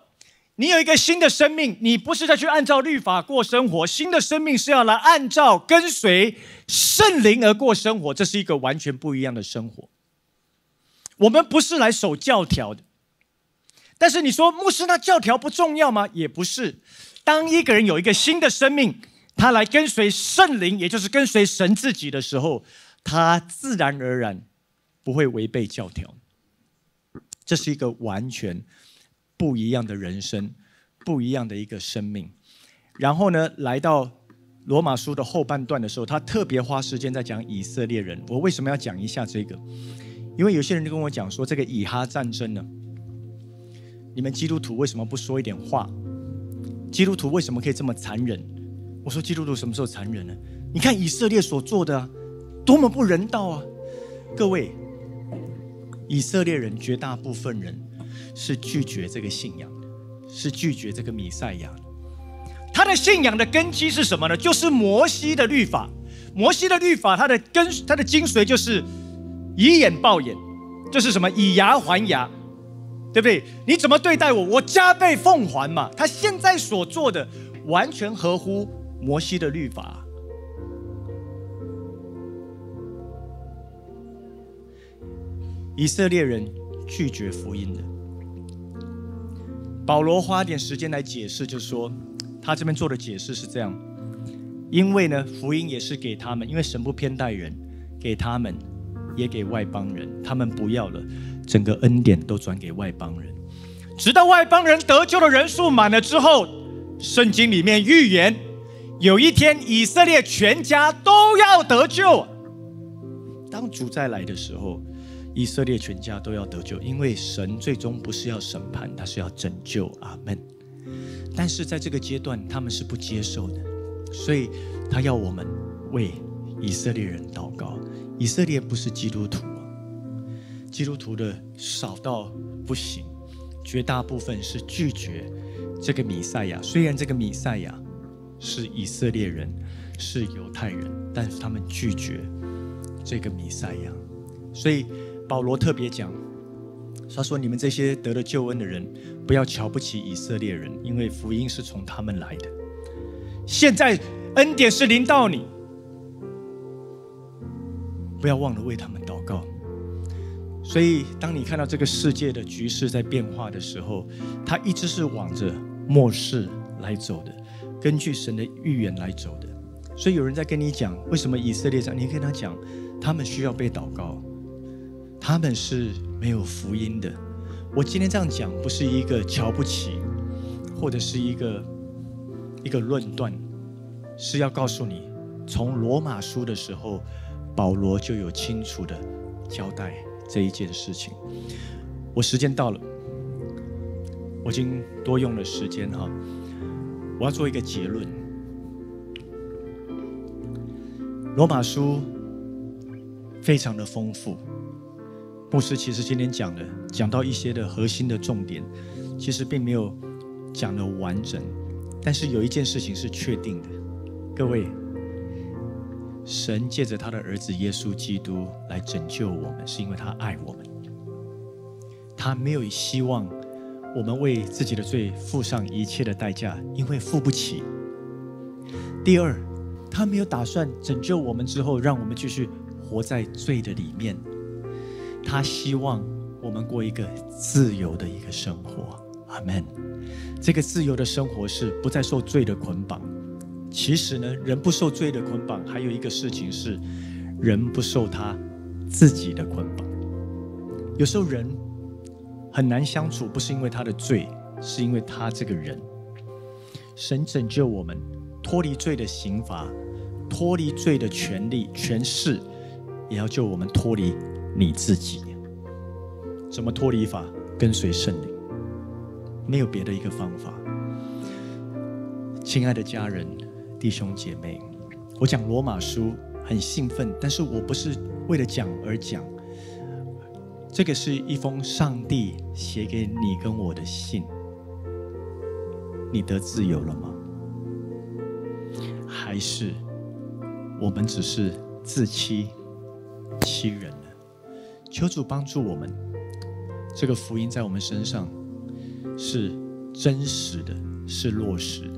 你有一个新的生命，你不是在去按照律法过生活，新的生命是要来按照跟随圣灵而过生活，这是一个完全不一样的生活。我们不是来守教条的，但是你说牧师那教条不重要吗？也不是。”当一个人有一个新的生命，他来跟随圣灵，也就是跟随神自己的时候，他自然而然不会违背教条。这是一个完全不一样的人生，不一样的一个生命。然后呢，来到罗马书的后半段的时候，他特别花时间在讲以色列人。我为什么要讲一下这个？因为有些人就跟我讲说，这个以哈战争呢，你们基督徒为什么不说一点话？基督徒为什么可以这么残忍？我说基督徒什么时候残忍呢？你看以色列所做的多么不人道啊！各位，以色列人绝大部分人是拒绝这个信仰，是拒绝这个弥赛亚。他的信仰的根基是什么呢？就是摩西的律法。摩西的律法，它的根、它的精髓就是以眼报眼，这是什么？以牙还牙。对不对？你怎么对待我，我加倍奉还嘛。他现在所做的完全合乎摩西的律法。以色列人拒绝福音的。保罗花点时间来解释，就是说他这边做的解释是这样：因为呢，福音也是给他们，因为神不偏待人，给他们也给外邦人，他们不要了。整个恩典都转给外邦人，直到外邦人得救的人数满了之后，圣经里面预言有一天以色列全家都要得救。当主再来的时候，以色列全家都要得救，因为神最终不是要审判，他是要拯救。阿门。但是在这个阶段，他们是不接受的，所以他要我们为以色列人祷告。以色列不是基督徒。基督徒的少到不行，绝大部分是拒绝这个弥赛亚。虽然这个弥赛亚是以色列人，是犹太人，但是他们拒绝这个弥赛亚。所以保罗特别讲，他说：“你们这些得了救恩的人，不要瞧不起以色列人，因为福音是从他们来的。现在恩典是临到你，不要忘了为他们。”所以，当你看到这个世界的局势在变化的时候，它一直是往着末世来走的，根据神的预言来走的。所以，有人在跟你讲为什么以色列人，你跟他讲，他们需要被祷告，他们是没有福音的。我今天这样讲，不是一个瞧不起，或者是一个一个论断，是要告诉你，从罗马书的时候，保罗就有清楚的交代。这一件事情，我时间到了，我已经多用了时间哈。我要做一个结论。罗马书非常的丰富，牧师其实今天讲的讲到一些的核心的重点，其实并没有讲的完整，但是有一件事情是确定的，各位。神借着他的儿子耶稣基督来拯救我们，是因为他爱我们。他没有希望我们为自己的罪付上一切的代价，因为付不起。第二，他没有打算拯救我们之后，让我们继续活在罪的里面。他希望我们过一个自由的一个生活。阿门。这个自由的生活是不再受罪的捆绑。其实呢，人不受罪的捆绑，还有一个事情是，人不受他自己的捆绑。有时候人很难相处，不是因为他的罪，是因为他这个人。神拯救我们，脱离罪的刑罚，脱离罪的权利权势，也要救我们脱离你自己。怎么脱离法？跟随圣灵，没有别的一个方法。亲爱的家人。弟兄姐妹，我讲罗马书很兴奋，但是我不是为了讲而讲。这个是一封上帝写给你跟我的信。你得自由了吗？还是我们只是自欺欺人呢？求主帮助我们，这个福音在我们身上是真实的，是落实。